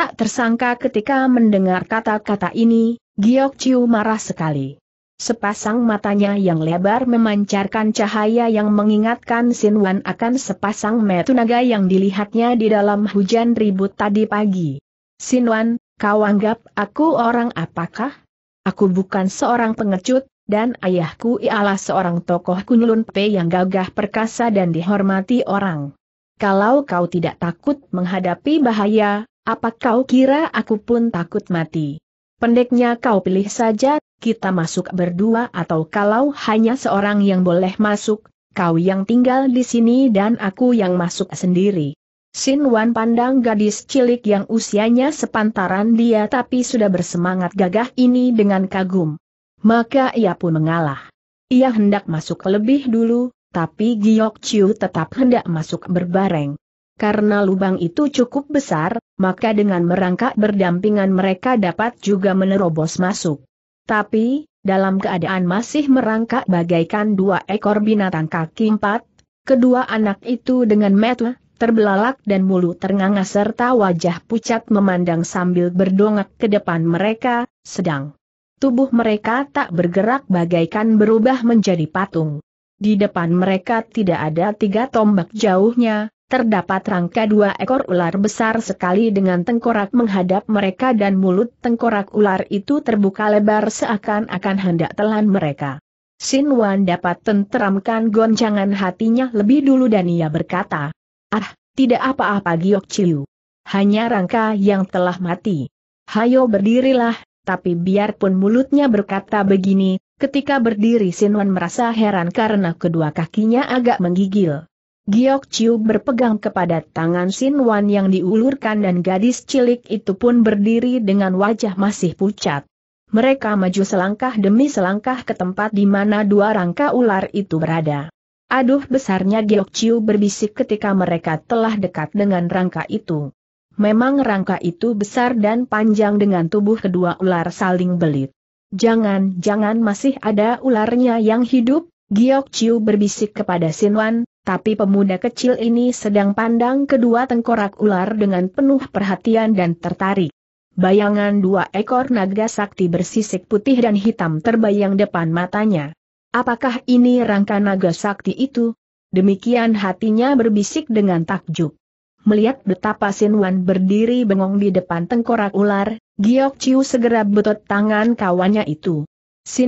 Tak tersangka ketika mendengar kata-kata ini, Giok Chiu marah sekali. Sepasang matanya yang lebar memancarkan cahaya yang mengingatkan Sinwan akan sepasang metu naga yang dilihatnya di dalam hujan ribut tadi pagi. Sinwan, kau anggap aku orang apakah? Aku bukan seorang pengecut, dan ayahku ialah seorang tokoh Kunlun P yang gagah perkasa dan dihormati orang. Kalau kau tidak takut menghadapi bahaya, apa kau kira aku pun takut mati? Pendeknya kau pilih saja, kita masuk berdua atau kalau hanya seorang yang boleh masuk, kau yang tinggal di sini dan aku yang masuk sendiri. Sin Wan pandang gadis cilik yang usianya sepantaran dia tapi sudah bersemangat gagah ini dengan kagum. Maka ia pun mengalah. Ia hendak masuk lebih dulu, tapi Giok Chiu tetap hendak masuk berbareng. Karena lubang itu cukup besar, maka dengan merangkak berdampingan mereka dapat juga menerobos masuk. Tapi, dalam keadaan masih merangkak bagaikan dua ekor binatang kaki empat, kedua anak itu dengan mata terbelalak dan mulu ternganga serta wajah pucat memandang sambil berdongak ke depan mereka, sedang tubuh mereka tak bergerak bagaikan berubah menjadi patung. Di depan mereka tidak ada tiga tombak jauhnya, terdapat rangka dua ekor ular besar sekali dengan tengkorak menghadap mereka dan mulut tengkorak ular itu terbuka lebar seakan-akan hendak telan mereka. Sin Wan dapat tenteramkan goncangan hatinya lebih dulu dan ia berkata, Ah, tidak apa-apa Giok Chiu. Hanya rangka yang telah mati. Hayo berdirilah, tapi biarpun mulutnya berkata begini, Ketika berdiri Sinwan merasa heran karena kedua kakinya agak menggigil. Giok Chiu berpegang kepada tangan Sinwan yang diulurkan dan gadis cilik itu pun berdiri dengan wajah masih pucat. Mereka maju selangkah demi selangkah ke tempat di mana dua rangka ular itu berada. Aduh besarnya Giok Chiu berbisik ketika mereka telah dekat dengan rangka itu. Memang rangka itu besar dan panjang dengan tubuh kedua ular saling belit. Jangan-jangan masih ada ularnya yang hidup, Giok Chiu berbisik kepada Sinwan, tapi pemuda kecil ini sedang pandang kedua tengkorak ular dengan penuh perhatian dan tertarik. Bayangan dua ekor naga sakti bersisik putih dan hitam terbayang depan matanya. Apakah ini rangka naga sakti itu? Demikian hatinya berbisik dengan takjub. Melihat betapa Wan berdiri bengong di depan tengkorak ular, Giok Chiu segera betot tangan kawannya itu.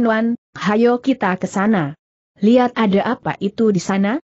Wan, hayo kita ke sana. Lihat ada apa itu di sana?